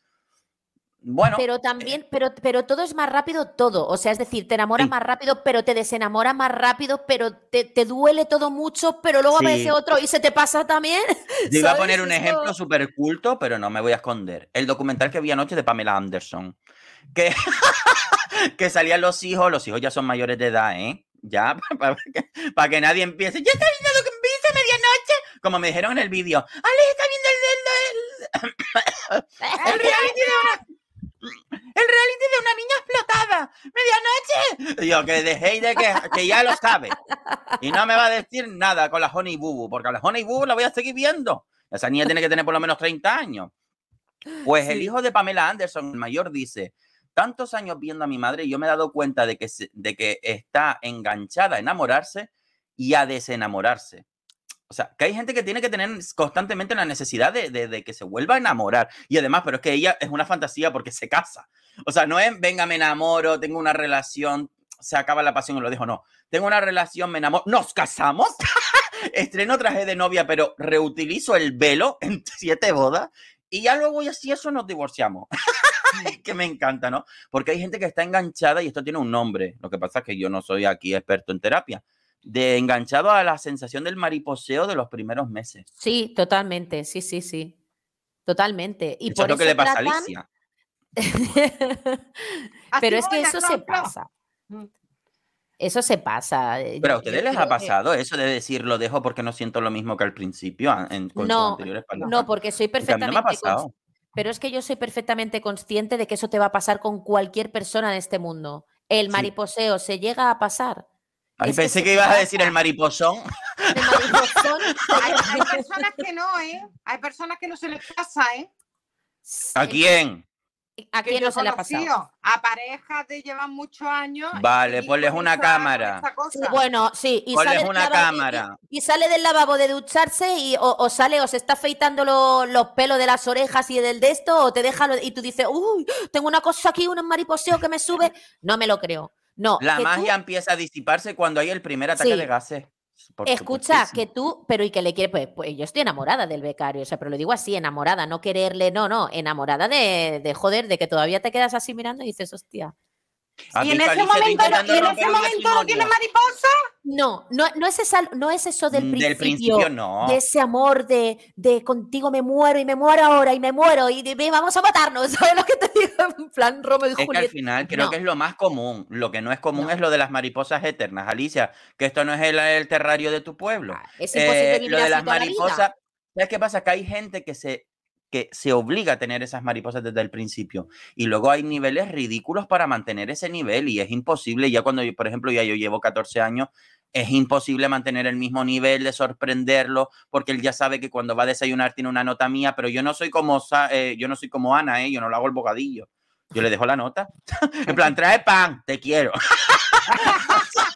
Bueno. Pero también, pero, pero todo es más rápido, todo. O sea, es decir, te enamora más rápido, pero te desenamora más rápido, pero te, duele todo mucho, pero luego aparece otro y se te pasa también. Yo iba a poner un ejemplo súper culto, pero no me voy a esconder. El documental que vi anoche de Pamela Anderson. Que, [laughs] que salían los hijos, los hijos ya son mayores de edad, ¿eh? Ya, [laughs] para, que, nadie empiece. Yo estaba viendo lo que a medianoche. Como me dijeron en el vídeo, Ale está viendo el, el, el, [laughs] reality el reality de una niña explotada, medianoche. Yo, que dejéis de que, que ya lo sabe. Y no me va a decir nada con la Honey Boo porque a la Honey Boo la voy a seguir viendo. Esa niña tiene que tener por lo menos 30 años. Pues el hijo de Pamela Anderson, el mayor, dice, tantos años viendo a mi madre, yo me he dado cuenta de que, de que está enganchada a enamorarse y a desenamorarse. O sea, que hay gente que tiene que tener constantemente la necesidad de, de, que se vuelva a enamorar. Y además, pero es que ella es una fantasía porque se casa. O sea, no es, venga, me enamoro, tengo una relación, se acaba la pasión y lo dejo, no. Tengo una relación, me enamoro, nos casamos, [laughs] estreno traje de novia, pero reutilizo el velo en siete bodas y ya luego, y así eso nos divorciamos. es [laughs] que me encanta, ¿no? Porque hay gente que está enganchada y esto tiene un nombre. Lo que pasa es que yo no soy aquí experto en terapia de enganchado a la sensación del mariposeo de los primeros meses. Sí, totalmente, sí, sí, sí. Totalmente. Y por lo que le pasa a Alicia. [laughs] Pero es que eso se pasa. Eso eh, se pasa. Pero a ustedes les ha pasado eso de decir lo dejo porque no siento lo mismo que al principio no, No, porque soy perfectamente. pero es que yo soy perfectamente consciente de que eso te va a pasar con cualquier persona en este mundo. El mariposeo se llega a pasar. Ay, pensé que, ibas a decir el mariposón. El mariposón. [laughs] hay, hay personas que no, ¿eh? Hay personas que no se les pasa, ¿eh? ¿A eh, quién? ¿A quién no se le ha pasado? A parejas de llevan muchos años. Vale, ponles una cámara. bueno, sí, y sale, una cámara. Y, sale del lavabo de ducharse y o, sale o se está afeitando los pelos de las orejas y del de esto o te deja y tú dices, uy, tengo una cosa aquí, un mariposeo que me sube. No me lo creo. No, la magia empieza a disiparse cuando hay el primer ataque de gases. Escucha, que tú, pero y que le quiere, pues, pues, yo estoy enamorada del becario, o sea, pero lo digo así, enamorada, no quererle, no, no, enamorada de, de joder, de que todavía te quedas así mirando y dices, hostia, ¿Y en ese momento, no, no tiene mariposa? No, no, es, no es eso del mm, principio. no. De ese amor de, de contigo me muero y me muero ahora y me muero y vamos a matarnos. [laughs] ¿Sabes lo que te digo? [laughs] plan al final creo que es lo más común. Lo que no es común es lo de las mariposas eternas. Alicia, que esto no es el, terrario de tu pueblo. Ah, es imposible eh, Lo de las mariposas. ¿Sabes qué pasa? Que hay gente que se que se obliga a tener esas mariposas desde el principio. Y luego hay niveles ridículos para mantener ese nivel y es imposible. Ya cuando, yo, por ejemplo, ya yo llevo 14 años, es imposible mantener el mismo nivel de sorprenderlo porque él ya sabe que cuando va a desayunar tiene una nota mía, pero yo no soy como, eh, yo no soy como Ana, eh, yo no lo hago el bocadillo. Yo le dejo la nota. [laughs] en plan, trae pan, te quiero. [laughs]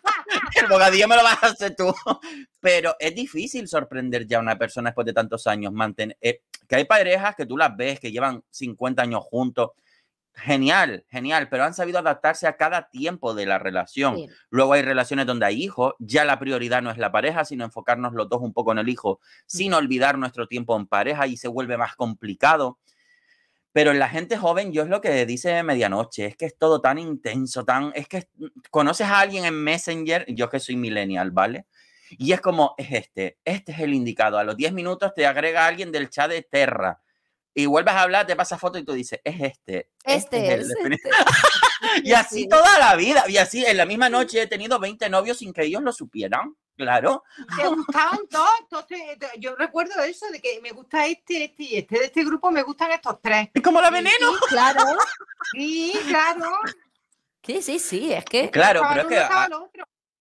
Bocadillo [laughs] me lo vas a hacer tú. Pero es difícil sorprender ya a una persona después de tantos años. Mantener, eh, que hay parejas que tú las ves, que llevan 50 años juntos. Genial, genial, pero han sabido adaptarse a cada tiempo de la relación. Luego hay relaciones donde hay hijos, ya la prioridad no es la pareja, sino enfocarnos los dos un poco en el hijo, sin olvidar nuestro tiempo en pareja y se vuelve más complicado. Pero en la gente joven, yo es lo que dice medianoche, es que es todo tan intenso, tan. Es que mm, conoces a alguien en Messenger, yo que soy millennial, ¿vale? Y es como, es este, este es el indicado. A los 10 minutos te agrega alguien del chat de Terra y vuelves a hablar, te pasa foto y tú dices, es este. Este, es. Este el este. [laughs] [laughs] y este así toda la vida. Y así en la misma noche he tenido 20 novios sin que ellos lo supieran. Claro. Me gustaban todos, yo recuerdo eso, de que me gusta este, este y este de este grupo, me gustan estos tres. Es como la veneno. Sí, claro. Sí, claro. Sí, sí, sí, es que. Claro, pero es que. Ah,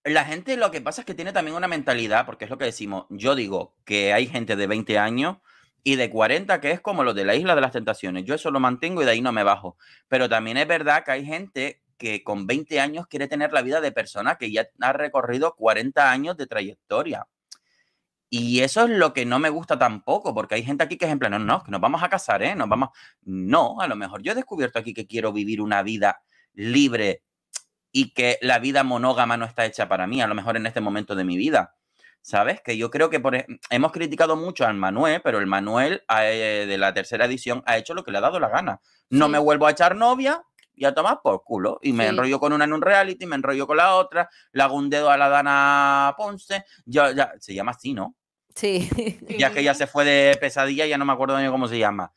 la gente lo que pasa es que tiene también una mentalidad, porque es lo que decimos. Yo digo que hay gente de 20 años y de 40 que es como lo de la isla de las tentaciones. Yo eso lo mantengo y de ahí no me bajo. Pero también es verdad que hay gente que con 20 años quiere tener la vida de persona que ya ha recorrido 40 años de trayectoria. Y eso es lo que no me gusta tampoco, porque hay gente aquí que es en plan, no, no, que nos vamos a casar, ¿eh? Nos vamos. No, a lo mejor yo he descubierto aquí que quiero vivir una vida libre y que la vida monógama no está hecha para mí, a lo mejor en este momento de mi vida. ¿Sabes? Que yo creo que por... hemos criticado mucho al Manuel, pero el Manuel eh, de la tercera edición ha hecho lo que le ha dado la gana. No me vuelvo a echar novia, y a tomar por culo. Y me enrollo con una en un reality, me enrollo con la otra, le hago un dedo a la Dana Ponce. Ya, ya, se llama así, ¿no? Sí. Ya que ya [laughs] se fue de pesadilla, ya no me acuerdo ni cómo se llama.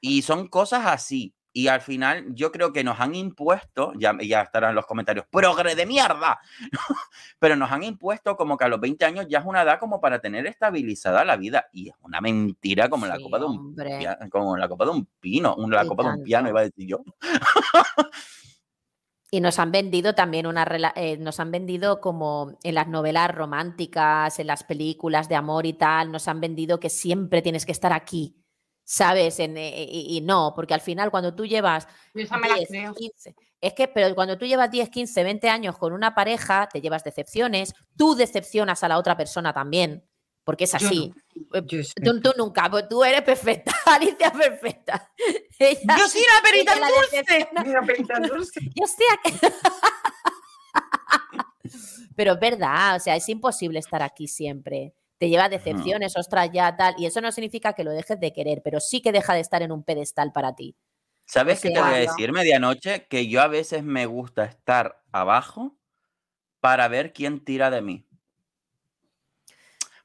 Y son cosas así. Y al final yo creo que nos han impuesto, ya, ya estarán los comentarios, progre de mierda, [laughs] pero nos han impuesto como que a los 20 años ya es una edad como para tener estabilizada la vida. Y es una mentira como, la, copa de un, como la copa de un pino, la copa de un piano, iba a decir yo. Y nos han vendido también una eh, nos han vendido como en las novelas románticas, en las películas de amor y tal, nos han vendido que siempre tienes que estar aquí, ¿sabes? Eh, eh, y, no, porque al final cuando tú llevas... es que, pero cuando tú llevas 10, 15, 20 años con una pareja, te llevas decepciones, tú decepcionas a la otra persona también, porque es así. Eh, tú, nunca, pues, tú eres perfecta, [laughs] Alicia perfecta. [laughs] [laughs] yo soy una perita dulce. Una Yo estoy Pero es verdad, o sea, es imposible estar aquí siempre te lleva decepciones, ostras, ya tal. Y eso no significa que lo dejes de querer, pero sí que deja de estar en un pedestal para ti. ¿Sabes qué te voy a decir medianoche? Que yo a veces me gusta estar abajo para ver quién tira de mí.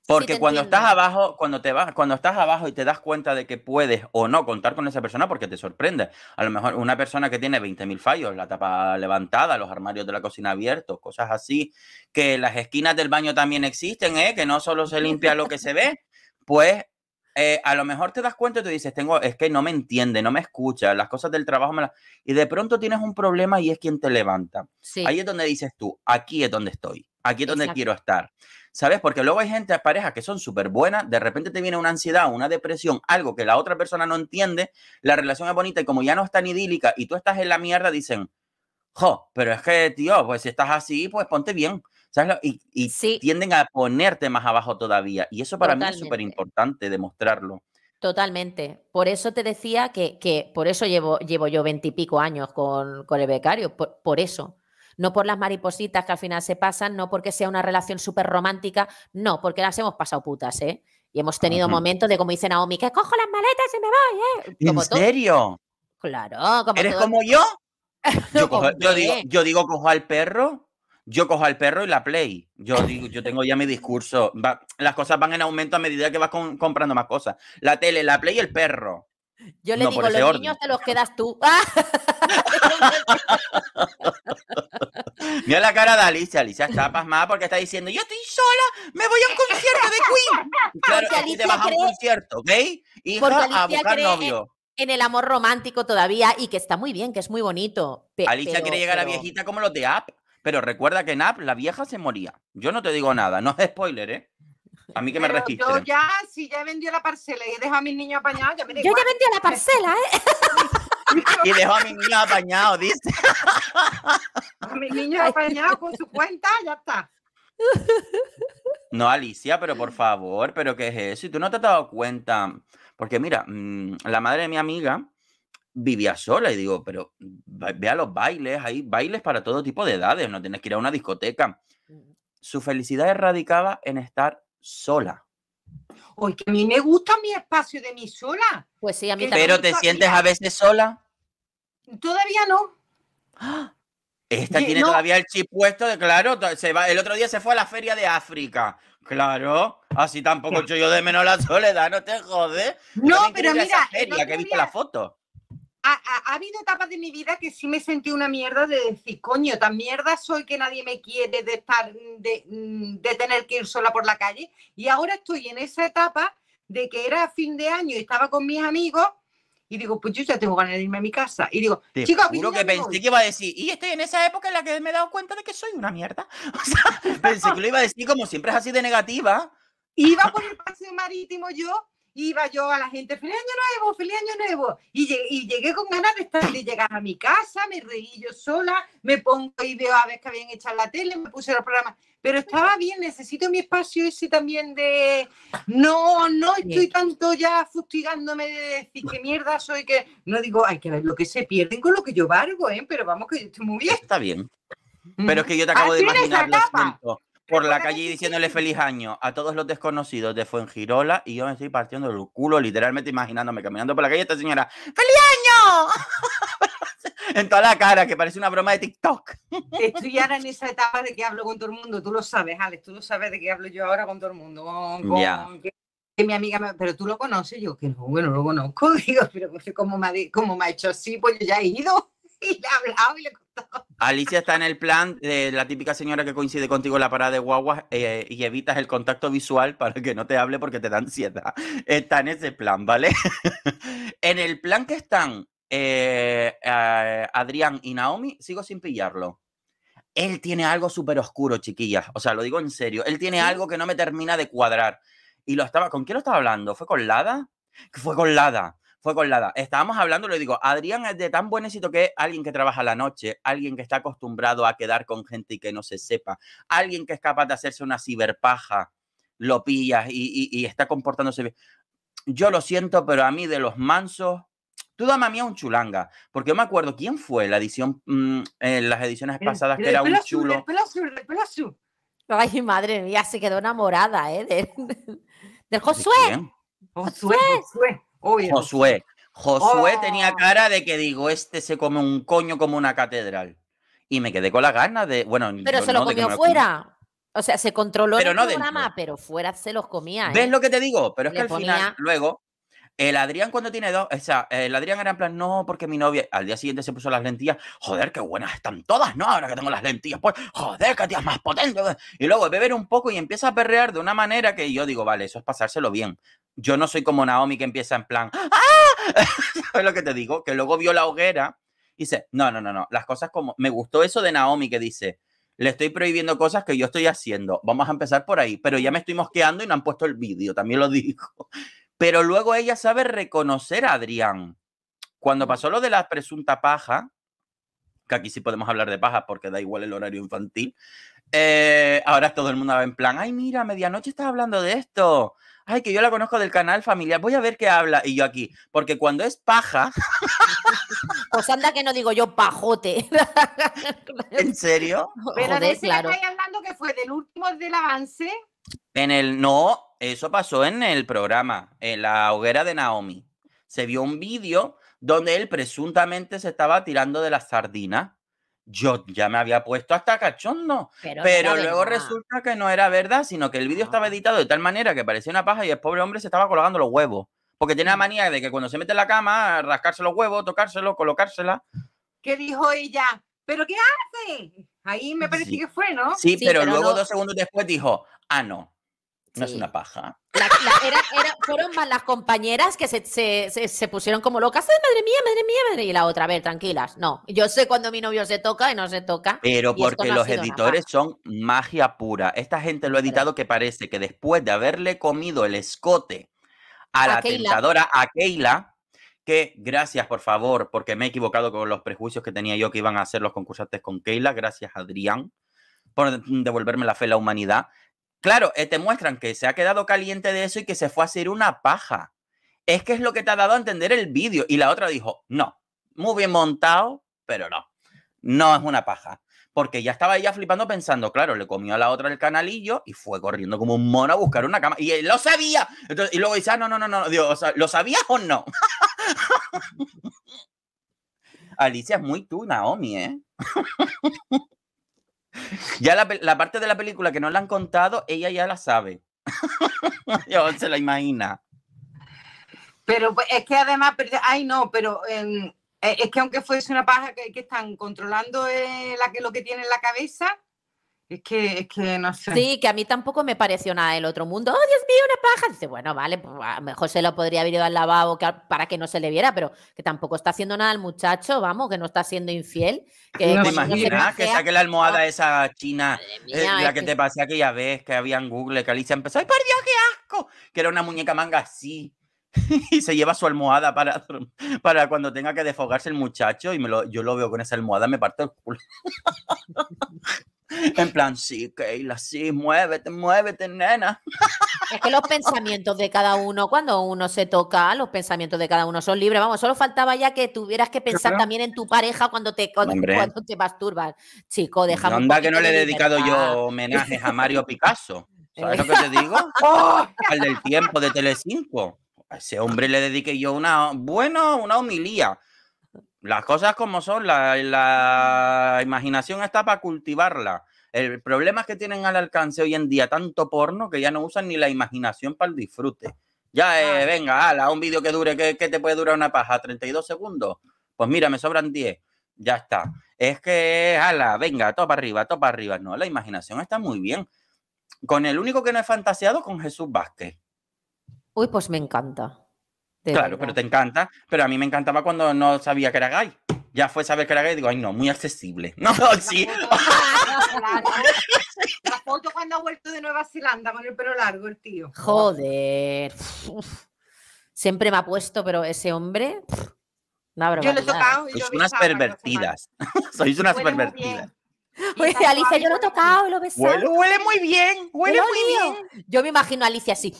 Porque cuando estás abajo, cuando te vas, cuando estás abajo y te das cuenta de que puedes o no contar con esa persona porque te sorprende. A lo mejor una persona que tiene 20.000 fallos, la tapa levantada, los armarios de la cocina abiertos, cosas así, que las esquinas del baño también existen, ¿eh? que no solo se limpia lo que se ve, pues eh, a lo mejor te das cuenta y tú dices, tengo, es que no me entiende, no me escucha, las cosas del trabajo me las... Y de pronto tienes un problema y es quien te levanta. Ahí es donde dices tú, aquí es donde estoy, aquí es donde quiero estar. ¿sabes? Porque luego hay gente, parejas que son súper buenas, de repente te viene una ansiedad, una depresión, algo que la otra persona no entiende, la relación es bonita y como ya no es tan idílica y tú estás en la mierda, dicen, jo, pero es que, tío, pues si estás así, pues ponte bien. ¿Sabes? Y, tienden a ponerte más abajo todavía. Y eso para mí es súper importante demostrarlo. Totalmente. Por eso te decía que, por eso llevo, llevo yo veintipico años con, el becario, por eso no por las maripositas que al final se pasan, no porque sea una relación súper romántica, no, porque las hemos pasado putas, ¿eh? Y hemos tenido momentos de, como dice Naomi, que cojo las maletas y me voy, ¿eh? ¿En serio? Claro. Como ¿Eres como yo? [laughs] Yo, digo, cojo al perro yo cojo al perro y la play. Yo digo, yo tengo ya mi discurso. las cosas van en aumento a medida que vas comprando más cosas. La tele, la play y el perro. Yo le digo, los niños te los quedas tú. [laughs] [laughs] Mira la cara de Alicia. Alicia está pasmada porque está diciendo, yo estoy sola, me voy a un concierto de Queen. [laughs] Claro, Alicia te vas a un concierto, ¿ok? Hija a buscar novio. En, el amor romántico todavía y que está muy bien, que es muy bonito. Alicia quiere llegar a viejita como los de App, pero recuerda que en App la vieja se moría. Yo no te digo nada, no es spoiler, ¿eh? A mí que me resiste Yo ya, si ya vendió la parcela y deja a mis niños apañados, ya me Yo la parcela, ¿eh? [laughs] y dejó a mi niño apañado dice. A mis niños apañado con su cuenta, ya está. No, Alicia, pero por favor, pero ¿qué es eso? Y tú no te has dado cuenta. Porque mira, mm, la madre de mi amiga vivía sola y digo, pero ve a los bailes, hay bailes para todo tipo de edades, no tienes que ir a una discoteca. Mm. Su felicidad radicaba en estar sola. Oye, que a mí me gusta mi espacio de mí sola. Pues sí, a mí Pero te sientes a veces sola. Todavía no. Esta tiene todavía el chip puesto de claro, se va, el otro día se fue a la feria de África. Claro, así tampoco yo de menos la soledad, no te jodes. No, pero mira, feria, que he visto la foto ha, habido etapas de mi vida que sí me sentí una mierda de decir, coño, tan mierda soy que nadie me quiere de estar, mm, de, tener que ir sola por la calle. Y ahora estoy en esa etapa de que era fin de año y estaba con mis amigos y digo, pues yo ya tengo ganas de irme a mi casa. Y digo, Te chicos, juro que pensé que iba a decir, y estoy en esa época en la que me he dado cuenta de que soy una mierda. [laughs] O sea, pensé que lo iba a decir como siempre es así de negativa. Iba por el paseo marítimo yo iba yo a la gente, feliz año nuevo, feliz año nuevo. Y llegué, con ganas de, estar, de llegar a mi casa, me reí yo sola, me pongo y veo a ver que habían hecho la tele, me puse los programas. Pero estaba bien, necesito mi espacio ese también de... No, no estoy tanto ya fustigándome de decir qué mierda soy, que... No digo, hay que ver lo que se pierden con lo que yo valgo, ¿eh? Pero vamos que yo estoy muy bien. Está bien. Pero es que yo te acabo de imaginar por la calle diciéndole feliz año a todos los desconocidos de Fuengirola y yo me estoy partiendo el culo, literalmente imaginándome caminando por la calle esta señora, ¡Feliz año! [laughs] en toda la cara, que parece una broma de TikTok. Estoy ahora en [laughs] esa etapa de que hablo con todo el mundo, tú lo sabes, Alex, tú lo sabes de que hablo yo ahora con todo el mundo. que, mi amiga, pero tú lo conoces, yo que no, bueno, lo conozco, [laughs] digo, pero cómo me, ha, me ha hecho así, pues yo ya he ido. [laughs] y le hablaba y le Alicia está en el plan de la típica señora que coincide contigo en la parada de guaguas eh, y evitas el contacto visual para que no te hable porque te da ansiedad. Está en ese plan, ¿vale? [laughs] en el plan que están eh, Adrián y Naomi, sigo sin pillarlo. Él tiene algo súper oscuro, chiquillas. O sea, lo digo en serio. Él tiene algo que no me termina de cuadrar. Y lo estaba, ¿con quién lo estaba hablando? ¿Fue con Lada? Fue con Lada fue con Lada. Estábamos hablando, le digo, Adrián es de tan buen éxito que alguien que trabaja la noche, alguien que está acostumbrado a quedar con gente y que no se sepa, alguien que es capaz de hacerse una ciberpaja, lo pillas y, está comportándose bien. Yo lo siento, pero a mí de los mansos, tú dame a mí a un chulanga, porque yo me acuerdo quién fue la edición, mm, en eh, las ediciones pasadas, que era un chulo. Ay, madre mía, se quedó enamorada, ¿eh? [laughs] ¿De Josué. Josué. Josué. Josué. Josué tenía oh. cara de que digo, este se come un coño como una catedral. Y me quedé con las ganas de. Bueno, pero se lo comió fuera. o sea, se controló el no programa, pero fuera se los comía. ¿Ves ¿eh? lo que te digo? Pero es que al final, luego, el Adrián cuando tiene dos, o sea, el Adrián era en plan, no, porque mi novia, al día siguiente se puso las lentillas, joder, qué buenas están todas, ¿no? Ahora que tengo las lentillas, pues, joder, qué tías más potentes. Y luego beber un poco y empieza a perrear de una manera que yo digo, vale, eso es pasárselo bien yo no soy como Naomi que empieza en plan, ¡Ah! [laughs] ¿sabes lo que te digo? Que luego vio la hoguera y dice, no, no, no, no, las cosas como, me gustó eso de Naomi que dice, le estoy prohibiendo cosas que yo estoy haciendo, vamos a empezar por ahí, pero ya me estoy mosqueando y no han puesto el vídeo, también lo [laughs] dijo. Pero luego ella sabe reconocer a Adrián. Cuando mm. pasó lo de la presunta paja, que aquí sí podemos hablar de paja porque da igual el horario infantil, eh, ahora todo el mundo va en plan, ay, mira, medianoche estás hablando de esto ay, que yo la conozco del canal familiar, voy a ver qué habla. Y yo aquí, porque cuando es paja. [laughs] Pues anda que no digo yo pajote. [laughs] ¿En serio? [laughs] Pero de ese hablando que fue del último del avance. En el. No, eso pasó en el programa, en la hoguera de Naomi. Se vio un vídeo donde él presuntamente se estaba tirando de las sardinas yo ya me había puesto hasta cachondo, pero, luego resulta que no era verdad, sino que el vídeo estaba editado de tal manera que parecía una paja y el pobre hombre se estaba colgando los huevos, porque tiene la mm. manía de que cuando se mete en la cama, rascarse los huevos, tocárselo, colocársela. ¿Qué dijo ella? ¿Pero qué hace? Ahí me parece que fue, ¿no? Sí, pero, luego dos segundos después dijo, ah, no, no es una paja. fueron más las compañeras que se, pusieron como locas. madre mía, madre mía, madre! Y la otra, a ver, tranquilas. No, yo sé cuando mi novio se toca y no se toca. Pero porque los editores son magia pura. Esta gente lo ha editado que parece que después de haberle comido el escote a, la tentadora, a Keila, que gracias, por favor, porque me he equivocado con los prejuicios que tenía yo que iban a hacer los concursantes con Keila. Gracias, Adrián, por devolverme la fe a la humanidad. Claro, eh, te muestran que se ha quedado caliente de eso y que se fue a hacer una paja. Es que es lo que te ha dado a entender el vídeo. Y la otra dijo, no, muy bien montado, pero no, no es una paja. Porque ya estaba ella flipando pensando, claro, le comió a la otra el canalillo y fue corriendo como un mono a buscar una cama. Y él lo sabía. y luego dice, ah, no, no, no, no, dios, o sea, ¿lo sabías o no? [laughs] Alicia es muy tú, Naomi, ¿eh? [laughs] Ya la, parte de la película que no la han contado, ella ya la sabe. [laughs] ya se la imagina. Pero pues, es que además, ay no, pero em, e, es que aunque fuese una paja que, están controlando eh, la, que, lo que tiene en la cabeza, es que, que no sé. Sí, que a mí tampoco me pareció nada el otro mundo. ¡Oh, Dios mío, una paja! Dice, bueno, vale, pues, mejor se lo podría haber ido al lavabo para que no se le viera, pero que tampoco está haciendo nada el muchacho, vamos, que no está siendo infiel. Que no, ¿Te imaginas que saque la almohada esa china, eh, la que, te pasé aquella vez que había en Google, que Alicia empezó, ¡ay, por Dios, qué asco! Que era una muñeca manga así. [laughs] y se lleva su almohada para, para cuando tenga que desfogarse el muchacho y me lo, yo lo veo con esa almohada, me parto el culo. [laughs] En plan, sí, Keila, sí, muévete, muévete, nena. Es que los pensamientos de cada uno, cuando uno se toca, los pensamientos de cada uno son libres. Vamos, solo faltaba ya que tuvieras que pensar también en tu pareja cuando te, cuando, te masturbas. Chico, déjame. Anda que no le he dedicado yo homenajes a Mario Picasso. ¿Sabes lo que te digo? [laughs] ¡Oh! Al del tiempo de Telecinco. A ese hombre le dediqué yo una, bueno, una homilía las cosas como son, la, imaginación está para cultivarla. El problema es que tienen al alcance hoy en día tanto porno que ya no usan ni la imaginación para el disfrute. Ya, eh, venga, ala, un vídeo que dure, que, te puede durar una paja, 32 segundos. Pues mira, me sobran 10. Ya está. Es que, ala, venga, topa arriba, topa arriba. No, la imaginación está muy bien. Con el único que no he fantaseado, con Jesús Vázquez. Uy, pues me encanta claro, pero te encanta. Pero a mí me encantaba cuando no sabía que era gay. Ya fue saber que era gay digo, ay no, muy accesible. No, [laughs] sí. La foto cuando ha vuelto de Nueva Zelanda con el pelo largo, el tío. Joder. Siempre me ha puesto, pero ese hombre. Una yo le he tocado. [laughs] Sois unas pervertidas. Sois unas pervertidas. Oye, Alicia, yo lo he tocado lo besé. Huele, huele, muy bien, huele muy bien. Yo me imagino a Alicia así.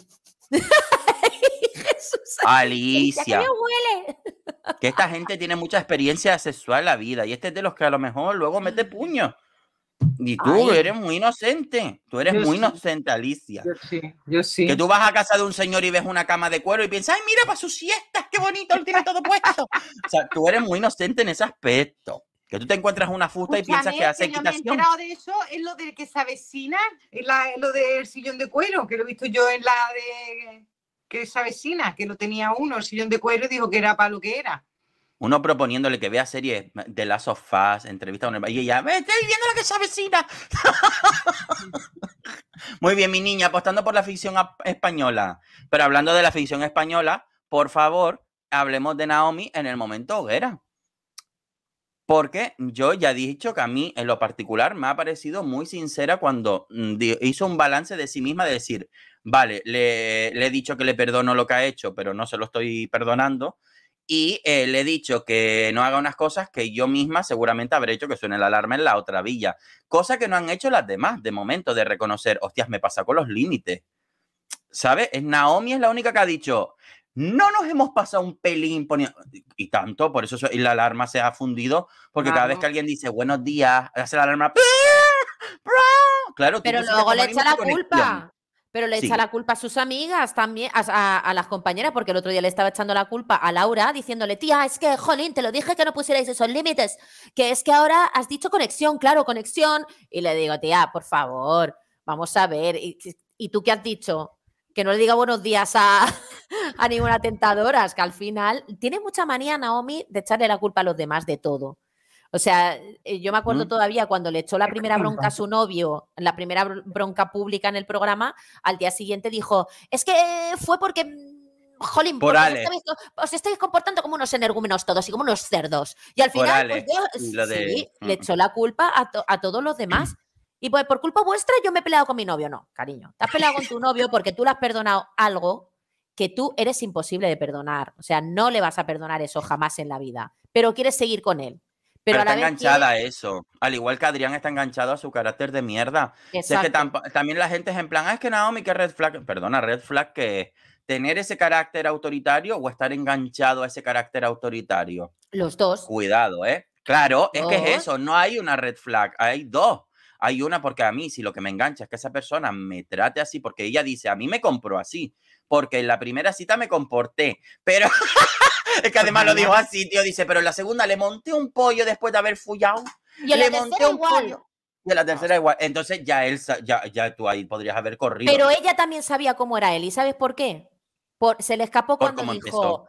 [laughs] [laughs] Alicia. que, esta gente tiene mucha experiencia sexual en la vida y este es de los que a lo mejor luego mete puño. Y tú eres muy inocente. Tú eres muy inocente, Alicia. Yo sí, yo sí. Que tú vas a casa de un señor y ves una cama de cuero y piensas, ¡ay, mira, para sus siestas! ¡Qué bonito! Lo tiene todo puesto. o sea, tú eres muy inocente en ese aspecto. Que tú te encuentras una fusta y piensas que hace que Yo me he enterado de eso, es lo de que se avecina, es lo del sillón de cuero, que lo he visto yo en la de que esa vecina que no tenía uno, el sillón de cuero, dijo que era para lo que era. Uno proponiéndole que vea series de las sofás, entrevista con el... Y ella, ¡Me estoy viendo la que esa vecina! [laughs] Muy bien, mi niña, apostando por la ficción española. Pero hablando de la ficción española, por favor, hablemos de Naomi en el momento hoguera. Porque yo ya he dicho que a mí, en lo particular, me ha parecido muy sincera cuando mm, hizo un balance de sí misma de decir, vale, le, he dicho que le perdono lo que ha hecho, pero no se lo estoy perdonando. Y eh, le he dicho que no haga unas cosas que yo misma seguramente habré hecho que suene la alarma en la otra villa. Cosa que no han hecho las demás de momento, de reconocer, hostias, me pasa con los límites. ¿Sabes? Naomi es la única que ha dicho, no nos hemos pasado un pelín poniendo, y tanto, por eso la alarma se ha fundido, porque cada vez que alguien dice buenos días, hace la alarma, claro, pero luego le echa la culpa. Pero le echa la culpa a sus amigas también, a, las compañeras, porque el otro día le estaba echando la culpa a Laura diciéndole, tía, es que, jolín, te lo dije que no pusierais esos límites, que es que ahora has dicho conexión, claro, conexión. Y le digo, tía, por favor, vamos a ver. y tú qué has dicho? que no le diga buenos días [laughs] a, ninguna tentadora, es que al final tiene mucha manía Naomi de echarle la culpa a los demás de todo. O sea, eh, yo me acuerdo mm. todavía cuando le echó la primera bronca a su novio, la primera bronca pública en el programa, al día siguiente dijo, es que fue porque mm, jolín, os estáis comportando como unos energúmenos todos y como unos cerdos. Y al final, pues le mm, echó la culpa a todos los demás. Y pues por culpa vuestra yo me he peleado con mi novio. No, cariño, te has peleado con tu [laughs] novio porque tú le has perdonado algo que tú eres imposible de perdonar. O sea, no le vas a perdonar eso jamás en la vida, pero quieres seguir con él. Pero, está enganchada a eso. Al igual que Adrián está enganchado a su carácter de mierda. que también la gente es en plan, ah, es que Naomi, que red flag, perdona, red flag que tener ese carácter autoritario o estar enganchado a ese carácter autoritario. Los dos. Cuidado, ¿eh? Claro, es que es eso, no hay una red flag, hay dos. Hay una porque a mí, si lo que me engancha es que esa persona me trate así, porque ella dice, a mí me compró así, porque en la primera cita me comporté, pero [laughs] es que pues además lo dijo así, tío, dice, pero en la segunda le monté un pollo después de haber follado. Y le monté un pollo pollo. De la tercera igual. Entonces ya él, ya, ya tú ahí podrías haber corrido. Pero ella también sabía cómo era él. ¿Y sabes por qué? Por, se le escapó cuando dijo,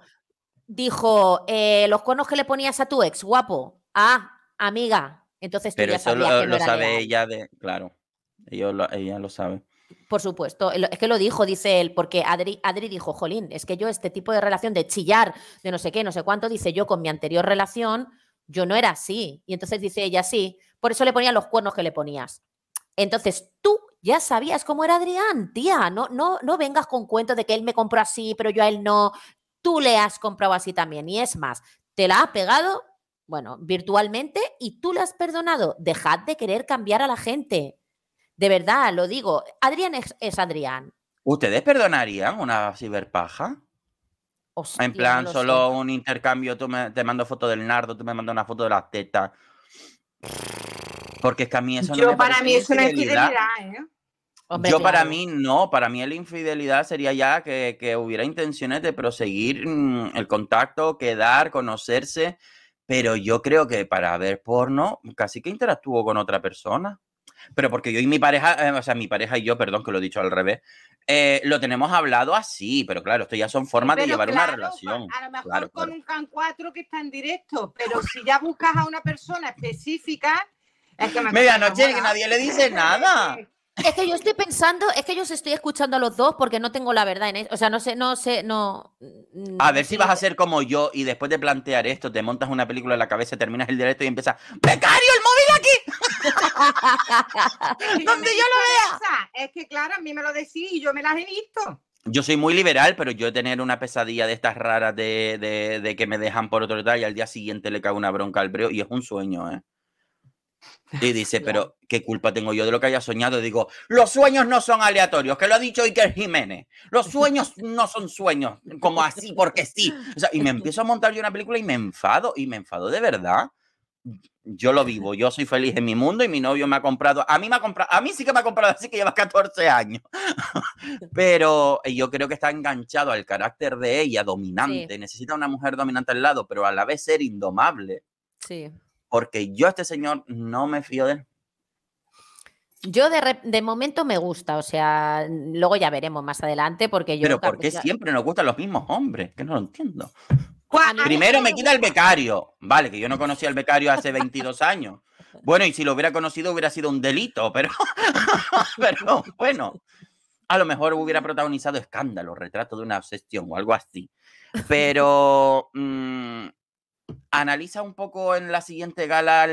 dijo eh, los conos que le ponías a tu ex, guapo. Ah, amiga, entonces tú Pero ya eso lo, sabe ella de. Claro, ella lo, lo sabe. Por supuesto, es que lo dijo, dice él, porque Adri, Adri, dijo, jolín, es que yo este tipo de relación de chillar, de no sé qué, no sé cuánto, dice yo con mi anterior relación, yo no era así. Y entonces dice ella, sí, por eso le ponía los cuernos que le ponías. Entonces tú ya sabías cómo era Adrián, tía, no, no, no vengas con cuentos de que él me compró así, pero yo a él no, tú le has comprado así también. Y es más, te la ha pegado bueno, virtualmente y tú la has perdonado. Dejad de querer cambiar a la gente. De verdad, lo digo. Adrián es, Adrián. ¿Ustedes perdonarían una ciberpaja? en plan, solo un intercambio, tú me, te mando foto del nardo, tú me mandas una foto de las tetas. Porque es que a mí eso no me para mí es una infidelidad, ¿eh? Yo para mí no, para mí la infidelidad sería ya que, hubiera intenciones de proseguir mm, el contacto, quedar, conocerse pero yo creo que para ver porno casi que interactúo con otra persona. Pero porque yo y mi pareja, eh, o sea, mi pareja y yo, perdón que lo he dicho al revés, eh, lo tenemos hablado así, pero claro, esto ya son formas de llevar una relación. A lo mejor con un CAN 4 que está en directo, pero si ya buscas a una persona específica. Es que me Medianoche que nadie le dice nada. [laughs] Es que yo estoy pensando, es que yo os estoy escuchando a los dos porque no tengo la verdad en eso. O sea, no sé, no sé, no. Mm, a ver si vas a ser como yo y después de plantear esto, te montas una película en la cabeza, terminas el directo y empiezas. ¡Pecario, el móvil aquí! [laughs] [laughs] ¡Donde yo lo vea! Es que claro, a mí me lo decís y yo me las he visto. Yo soy muy liberal, pero yo tener una pesadilla de estas raras de, que me dejan por otro lado y al día siguiente le cago una bronca al breo y es un sueño, ¿eh? Y dice, pero ¿qué culpa tengo yo de lo que haya soñado? Y digo, los sueños no son aleatorios, que lo ha dicho Iker Jiménez. Los sueños no son sueños, como así, porque sí. [laughs] y me empiezo a montar yo una película y me enfado, y me enfado de verdad. Yo lo vivo, yo soy feliz en mi mundo y mi novio me ha comprado, a mí me ha comprado, a mí sí que me ha comprado así que lleva 14 años. [laughs] pero eh, yo creo que está enganchado al carácter de ella, dominante. Necesita una mujer dominante al lado, pero a la vez ser indomable. Sí porque yo a este señor no me fío de él. Yo de, momento me gusta, o sea, luego ya veremos más adelante porque yo... Pero ¿por qué pues, siempre nos gustan los mismos hombres? Que no lo entiendo. Primero me quita el becario. Vale, que yo no conocía al becario hace 22 años. Bueno, y si lo hubiera conocido hubiera sido un delito, [laughs] pero, bueno, a lo mejor hubiera protagonizado escándalo, retrato de una obsesión o algo así. Pero mm, analiza un poco en la siguiente gala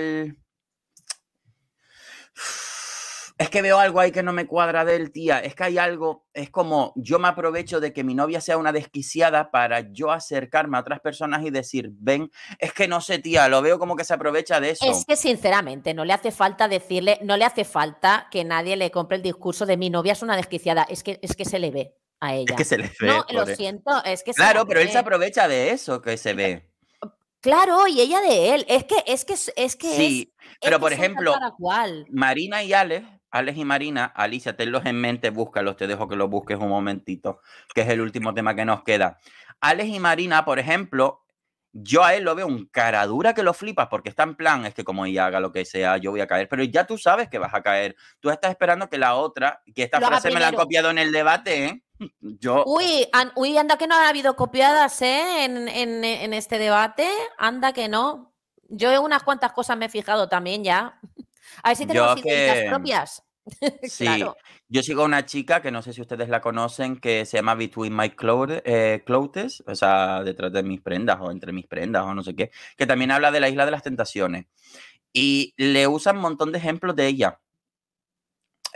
Es que veo algo ahí que no me cuadra del tía. Es que hay algo, es como yo me aprovecho de que mi novia sea una desquiciada para yo acercarme a otras personas y decir, ven, es que no sé, tía, lo veo como que se aprovecha de eso. Es que sinceramente, no le hace falta decirle, no le hace falta que nadie le compre el discurso de mi novia es una desquiciada. Es que, es que se le ve a ella. Es que se le ve. No, lo siento, es que Claro, pero él se aprovecha de eso que se ve. Claro, y ella de él. Es que es que es que Sí, pero por ejemplo, Marina y Alex, Alex y Marina, Alicia, tenlos en mente, búscalos, te dejo que los busques un momentito, que es el último tema que nos queda. Alex y Marina, por ejemplo, yo a él lo veo un cara dura que lo flipas porque está en plan, es que como ella haga lo que sea, yo voy a caer, pero ya tú sabes que vas a caer. Tú estás esperando que la otra, que esta frase me la ha copiado en el debate, ¿eh? Yo... Uy, anda que no ha habido copiadas ¿eh? en, este debate, anda que no. Yo unas cuantas cosas me he fijado también ya. A ver si tenemos ideas propias. [laughs] sí, yo sigo a una chica que no sé si ustedes la conocen, que se llama Between My Clothes, eh, Clothes, o sea, detrás de mis prendas o entre mis prendas o no sé qué, que también habla de la isla de las tentaciones. Y le usan un montón de ejemplos de ella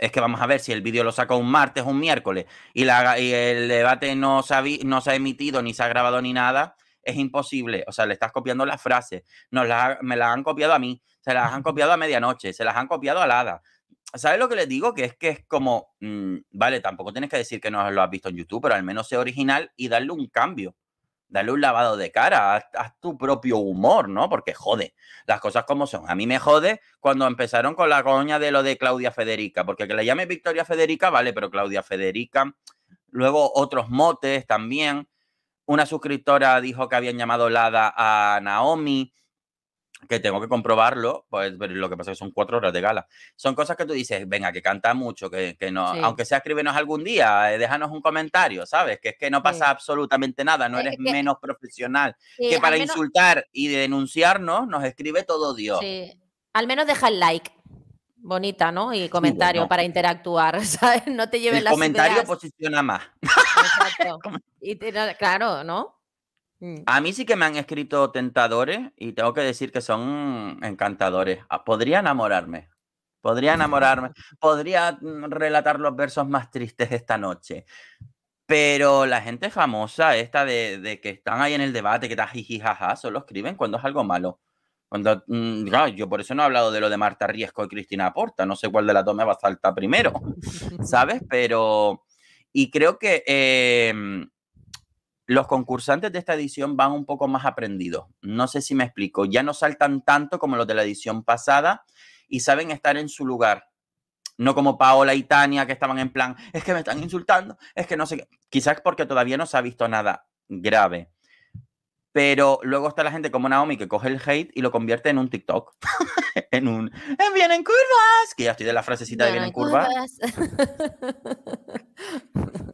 es que vamos a ver si el vídeo lo sacó un martes o un miércoles y, y el debate no se, ha no se ha emitido ni se ha grabado ni nada, es imposible. O sea, le estás copiando las frases. Nos me las han copiado a mí, se las han copiado a medianoche, se las han copiado a Lada. ¿Sabes lo que les digo? Que es que es como, mm, vale, tampoco tienes que decir que no lo has visto en YouTube, pero al menos sea original y darle un cambio dale un lavado de cara, haz, tu propio humor, ¿no? Porque jode, las cosas como son. A mí me jode cuando empezaron con la coña de lo de Claudia Federica, porque que la llame Victoria Federica, vale, pero Claudia Federica, luego otros motes también. Una suscriptora dijo que habían llamado Lada a Naomi que tengo que comprobarlo, pues lo que pasa es que son cuatro horas de gala. Son cosas que tú dices, venga, que canta mucho, que, que no, aunque sea escríbenos algún día, eh, déjanos un comentario, ¿sabes? Que es que no pasa absolutamente nada, no eh, eres menos profesional. que para insultar y denunciarnos nos escribe todo Dios. Al menos deja el like. Bonita, ¿no? Y comentario para interactuar, [laughs] ¿sabes? No te lleven el comentario posiciona más. Exacto. [laughs] y claro, ¿no? Mm. A mí sí que me han escrito tentadores y tengo que decir que son encantadores. Ah, podría enamorarme. Podría enamorarme. [laughs] Podría mm, relatar los versos más tristes de esta noche. Pero la gente famosa, esta de, que están ahí en el debate, que está jijijaja, solo escriben cuando es algo malo. Cuando, mm, yo por eso no he hablado de lo de Marta Riesco y Cristina Porta. No sé cuál de las dos me va a saltar primero, [laughs] ¿sabes? Pero. Y creo que em, los concursantes de esta edición van un poco más aprendidos. No sé si me explico. Ya no saltan tanto como los de la edición pasada y saben estar en su lugar. No como Paola y Tania que estaban en plan, es que me están insultando, es que no sé qué. Quizás porque todavía no se ha visto nada grave. Pero luego está la gente como Naomi que coge el hate y lo convierte en un TikTok. [laughs] en un ¡En eh, vienen curvas! Que ya estoy de la frasecita de vienen curvas. [laughs]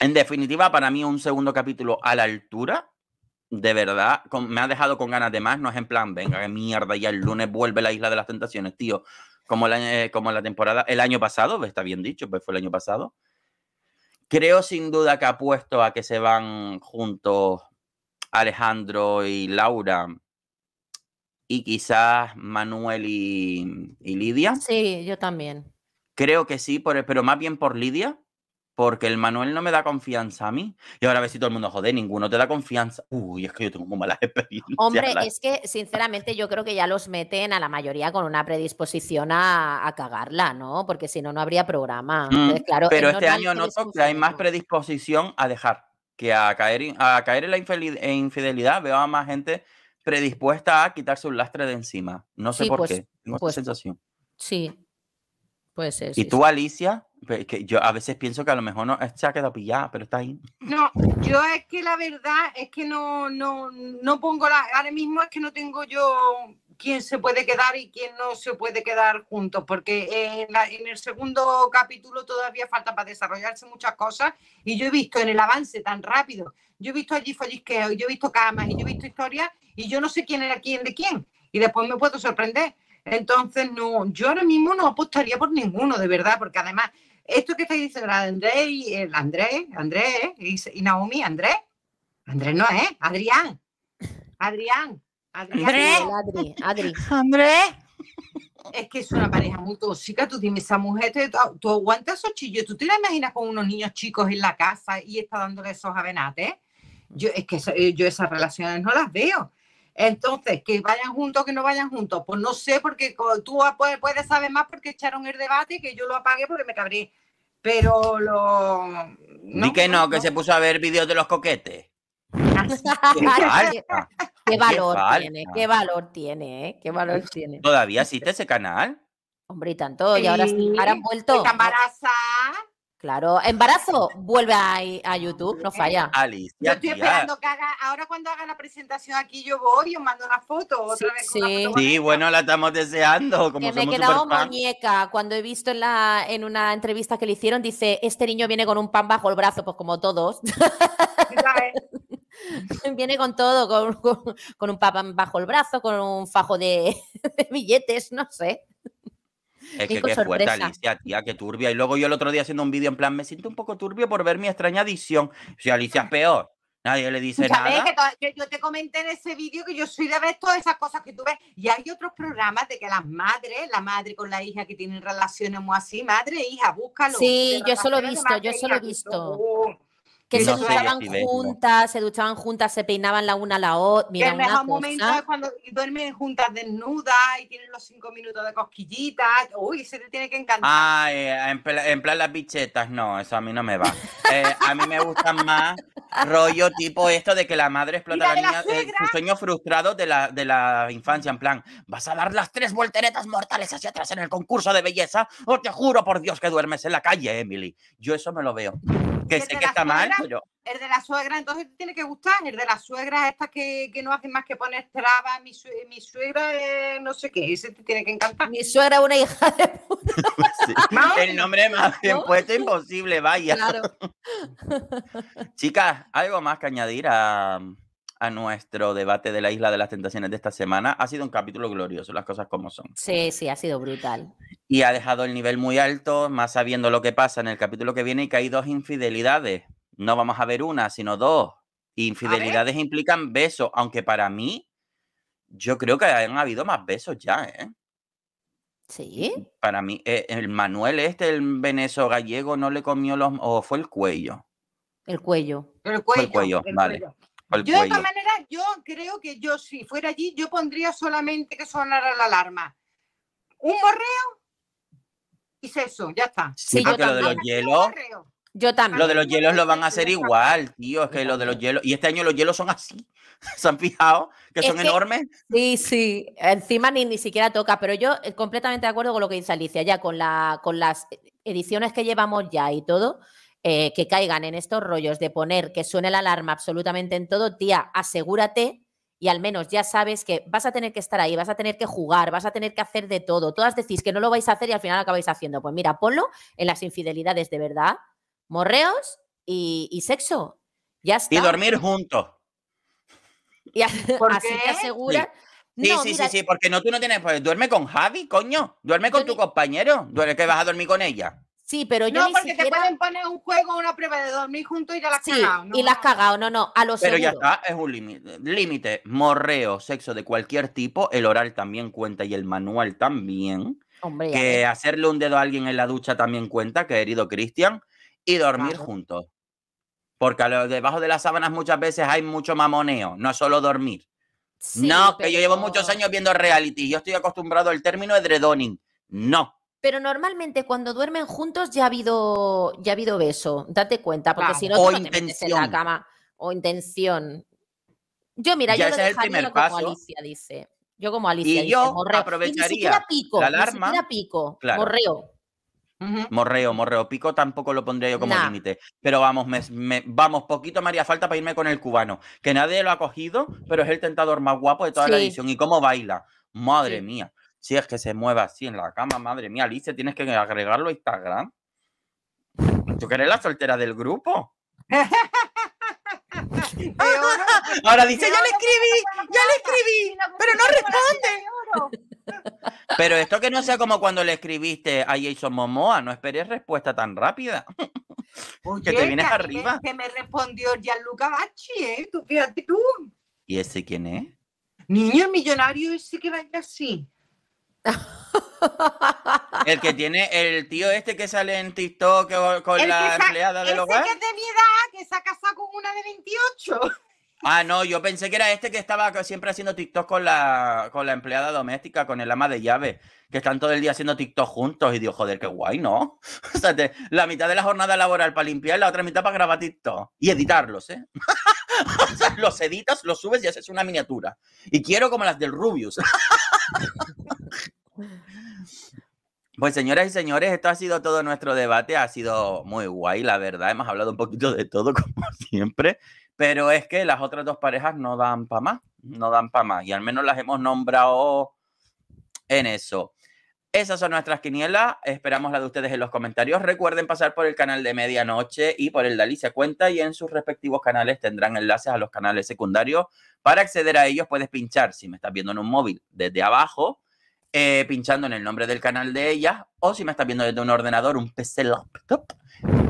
En definitiva, para mí un segundo capítulo a la altura, de verdad, me ha dejado con ganas de más, no es en plan, venga, qué mierda, ya el lunes vuelve la Isla de las Tentaciones, tío, como la, eh, como la temporada, el año pasado, pues, está bien dicho, pues fue el año pasado. Creo sin duda que apuesto a que se van juntos Alejandro y Laura y quizás Manuel y, Lidia. Sí, yo también. Creo que sí, pero más bien por Lidia, porque el Manuel no me da confianza a mí. Y ahora a ver si todo el mundo, jode. ninguno te da confianza. Uy, es que yo tengo muy malas [laughs] experiencias. Hombre, es que sinceramente yo creo que ya los meten a la mayoría con una predisposición a, cagarla, ¿no? Porque si no, no habría programa. Mm, claro, pero este año noto que hay más predisposición a dejar que a caer, a caer en la infidelidad. Veo a más gente predispuesta a quitarse un lastre de encima. No sé por pues, qué. Tengo esta pues sensación. Sí, puede ser. ¿Y tú, Alicia? Pues, yo a veces pienso que a lo mejor no se ha quedado pillada, pero está ahí. No, yo es que la verdad es que no, pongo la. Ahora mismo es que no tengo yo quién se puede quedar y quién no se puede quedar juntos, porque en, el segundo capítulo todavía falta para desarrollarse muchas cosas y yo he visto en el avance tan rápido, yo he visto allí que yo he visto camas y yo he visto historias y yo no sé quién era quién de quién y después me puedo sorprender. Entonces, no, yo ahora mismo no apostaría por ninguno, de verdad, porque además esto que te dice Andrés eh, y el Andrés, Andrés y Naomi, Andrés, Andrés no es, Adrián, Adrián, Adrián. Es que es una pareja muy tóxica. Tú dime, esa mujer, te, tú aguantas esos chillos. ¿Tú te la imaginas con unos niños chicos en la casa y está dándole esos avenates? Yo, es que yo esas relaciones no las veo. Entonces, que vayan juntos, que no vayan juntos, pues no sé, porque tú puedes, saber más porque echaron el debate, y que yo lo apagué porque me cabré pero lo... Ni Di que no, que se puso a ver vídeos de los coquetes. [laughs] [laughs] ¿Qué, valor tiene, qué valor tiene, ¿eh? qué valor tiene. ¿Todavía existe ese canal? Hombre, y tanto, y ahora, sí, ahora han vuelto. Claro, embarazo, vuelve a, YouTube, no falla. yo estoy esperando que haga, ahora cuando haga la presentación aquí yo voy y os mando una foto otra vez. sí. bueno, la estamos deseando. Como me he quedado muñeca cuando he visto en, la, en una entrevista que le hicieron, dice, este niño viene con un pan bajo el brazo, pues como todos. ¿eh? [laughs] viene con todo, con, con, un pan bajo el brazo, con un fajo de [laughs] billetes, no sé. Es que qué fuerte, Alicia, tía, qué turbia. Y luego yo el otro día haciendo un vídeo en plan, me siento un poco turbio por ver mi extraña adicción. Si Alicia es peor. Nadie le dice nada. que yo, te comenté en ese vídeo que yo soy de ver todas esas cosas que tú ves. Y hay otros programas de que las madres, la madre con la hija que tienen relaciones así, madre, hija, búscalo. Sí, yo solo he visto, yo solo he visto. ¡uh! Que se duchaban juntas, se duchaban juntas, se peinaban la una a la otra. Mira, el mejor momento es cuando duermen juntas desnudas y tienen los cinco minutos de cosquillitas. Uy, se te tiene que encantar. Ah, eh, en, plan las bichetas, no, eso a mí no me va. Eh, a mí me gustan más rollo tipo esto de que la madre explota la niña, eh, sus sueños frustrados de la, de la infancia, en plan, vas a dar las tres volteretas mortales hacia atrás en el concurso de belleza o te juro por Dios que duermes en la calle, Emily. Yo eso me lo veo que sé que está mal. Pero... Pues el de la suegra, entonces tiene que gustar. El de las suegra, estas que, no hacen más que poner trabas. Mi, mi suegra, no sé qué, ese te tiene que encantar. Mi suegra es una hija de [laughs] puta. El nombre más bien puesto imposible, vaya. Claro. [laughs] Chicas, algo más que añadir a, a nuestro debate de la Isla de las Tentaciones de esta semana. Ha sido un capítulo glorioso, las cosas como son. Sí, sí, ha sido brutal. Y ha dejado el nivel muy alto, más sabiendo lo que pasa en el capítulo que viene y que hay dos infidelidades. No vamos a ver una, sino dos. Infidelidades implican besos, aunque para mí yo creo que han habido más besos ya, ¿eh? Sí. Para mí, eh, el Manuel este, el venezo gallego, no le comió los... o fue el cuello. El cuello. El cuello. el cuello, vale. Yo de otra manera, yo creo que yo si fuera allí, yo pondría solamente que sonara la alarma. Un borreo y sexo, ya está. Sí, porque lo de los hielos. Yo también. Lo de los hielos lo van a hacer igual, tío. Es que lo de los hielos. Y este año los hielos son así. [laughs] ¿Se han fijado? Que son enormes. Sí, sí. Encima ni, ni siquiera toca. Pero yo eh, completamente de acuerdo con lo que dice Alicia. Ya con, la, con las eh, ediciones que llevamos ya y todo, eh, que caigan en estos rollos de poner que suene la alarma absolutamente en todo, tía, asegúrate y al menos ya sabes que vas a tener que estar ahí, vas a tener que jugar, vas a tener que hacer de todo. Todas decís que no lo vais a hacer y al final lo acabáis haciendo. Pues mira, ponlo en las infidelidades de verdad, morreos y, sexo. Ya está. Y dormir juntos. [laughs] Y [laughs] así te aseguras. Sí, sí, sí, porque no, tú no tienes. Pues, duerme con Javi, coño. Duerme con tu compañero. Duerme que vas a dormir con ella. Sí, pero yo. No, porque se te pueden poner un juego, una prueba de dormir juntos y ya las sí, Y las cagado, no, no, a los Pero ya está, es un límite. Límite, morreo, sexo de cualquier tipo, el oral también cuenta y el manual también. Hombre, que hacerle un dedo a alguien en la ducha también cuenta, querido Cristian, y dormir juntos. Porque debajo de las sábanas muchas veces hay mucho mamoneo, no solo dormir. no, que yo llevo muchos años viendo reality, yo estoy acostumbrado al término edredoning. No, pero normalmente cuando duermen juntos ya ha habido, ya ha habido beso, date cuenta, porque si no, te en la cama. O intención. Yo, mira, yo lo como Alicia dice. Yo como Alicia y yo aprovecharía pico, la alarma. pico, morreo. Morreo, morreo. Pico tampoco lo pondría yo como límite. Pero vamos, vamos, poquito me haría falta para irme con el cubano. Que nadie lo ha cogido, pero es el tentador más guapo de toda la edición. ¿Y cómo baila? Madre mía. Si es que se mueva así en la cama, madre mía, Alice, tienes que agregarlo a Instagram. ¿Tú que eres la soltera del grupo? [laughs] [laughs] Ahora dice, ya le escribí, ya le escribí, pero no responde. [laughs] Pero esto que no sea como cuando le escribiste a Jason Momoa, no esperes respuesta tan rápida. Uy, que te vienes arriba. Que me respondió Gianluca Bacci, ¿eh? Tú ¿Y ese quién es? Niño, millonario ese que vaya así el que tiene el tío este que sale en TikTok con la empleada del hogar. que es de mi edad, que se ha casado con una de 28. Ah, no, yo pensé que era este que estaba siempre haciendo TikTok con la, con la empleada doméstica, con el ama de llave, que están todo el día haciendo TikTok juntos. Y digo, joder, qué guay, ¿no? [laughs] O sea, la mitad de la jornada laboral para limpiar, la otra mitad para grabar TikTok y editarlos, ¿eh? [laughs] los editas, los subes y haces una miniatura. Y quiero como las del Rubius. [laughs] Pues señoras y señores, esto ha sido todo nuestro debate, ha sido muy guay, la verdad, hemos hablado un poquito de todo [laughs] como siempre, pero es que las otras dos parejas no dan para más, no dan para más, y al menos las hemos nombrado en eso. Esas son nuestras quinielas. Esperamos las de ustedes en los comentarios. Recuerden pasar por el canal de Medianoche y por el de Alicia Cuenta y en sus respectivos canales tendrán enlaces a los canales secundarios. Para acceder a ellos puedes pinchar, si me estás viendo en un móvil, desde abajo eh, pinchando en el nombre del canal de ella, o si me estás viendo desde un ordenador, un PC laptop,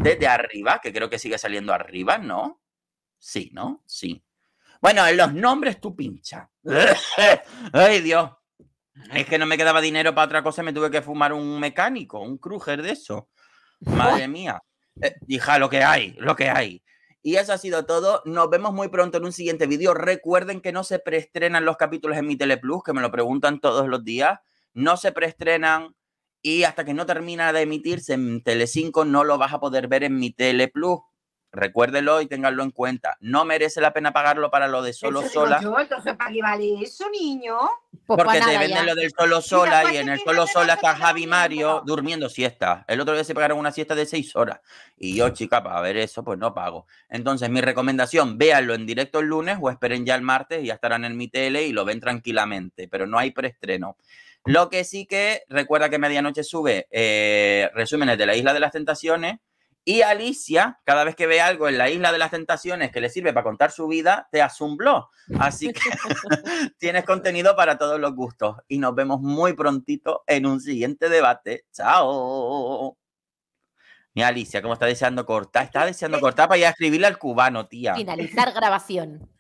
desde arriba, que creo que sigue saliendo arriba, ¿no? Sí, ¿no? Sí. Bueno, en los nombres tú pincha. [laughs] Ay, Dios. Es que no me quedaba dinero para otra cosa, me tuve que fumar un mecánico, un crujer de eso. Madre mía. Eh, hija, lo que hay, lo que hay. Y eso ha sido todo. Nos vemos muy pronto en un siguiente vídeo. Recuerden que no se preestrenan los capítulos en mi Teleplus, que me lo preguntan todos los días no se preestrenan y hasta que no termina de emitirse en Telecinco no lo vas a poder ver en mi Tele Plus. Recuérdelo y ténganlo en cuenta. No merece la pena pagarlo para lo de solo sola. entonces, ¿para qué vale eso, niño? Pues Porque te venden lo del solo sola y, en el solo sola está Javi Mario durmiendo siesta. El otro día se pagaron una siesta de seis horas. Y yo, chica, para ver eso, pues no pago. Entonces, mi recomendación, véanlo en directo el lunes o esperen ya el martes y ya estarán en mi tele y lo ven tranquilamente. Pero no hay preestreno. Lo que sí que recuerda que Medianoche sube eh, resúmenes de la Isla de las Tentaciones y Alicia, cada vez que ve algo en la Isla de las Tentaciones que le sirve para contar su vida, te hace Así que [laughs] [laughs] tienes contenido para todos los gustos y nos vemos muy prontito en un siguiente debate. Chao. Mi Alicia, cómo está deseando cortar. Está deseando cortar para a escribirle al cubano, tía. Finalizar grabación.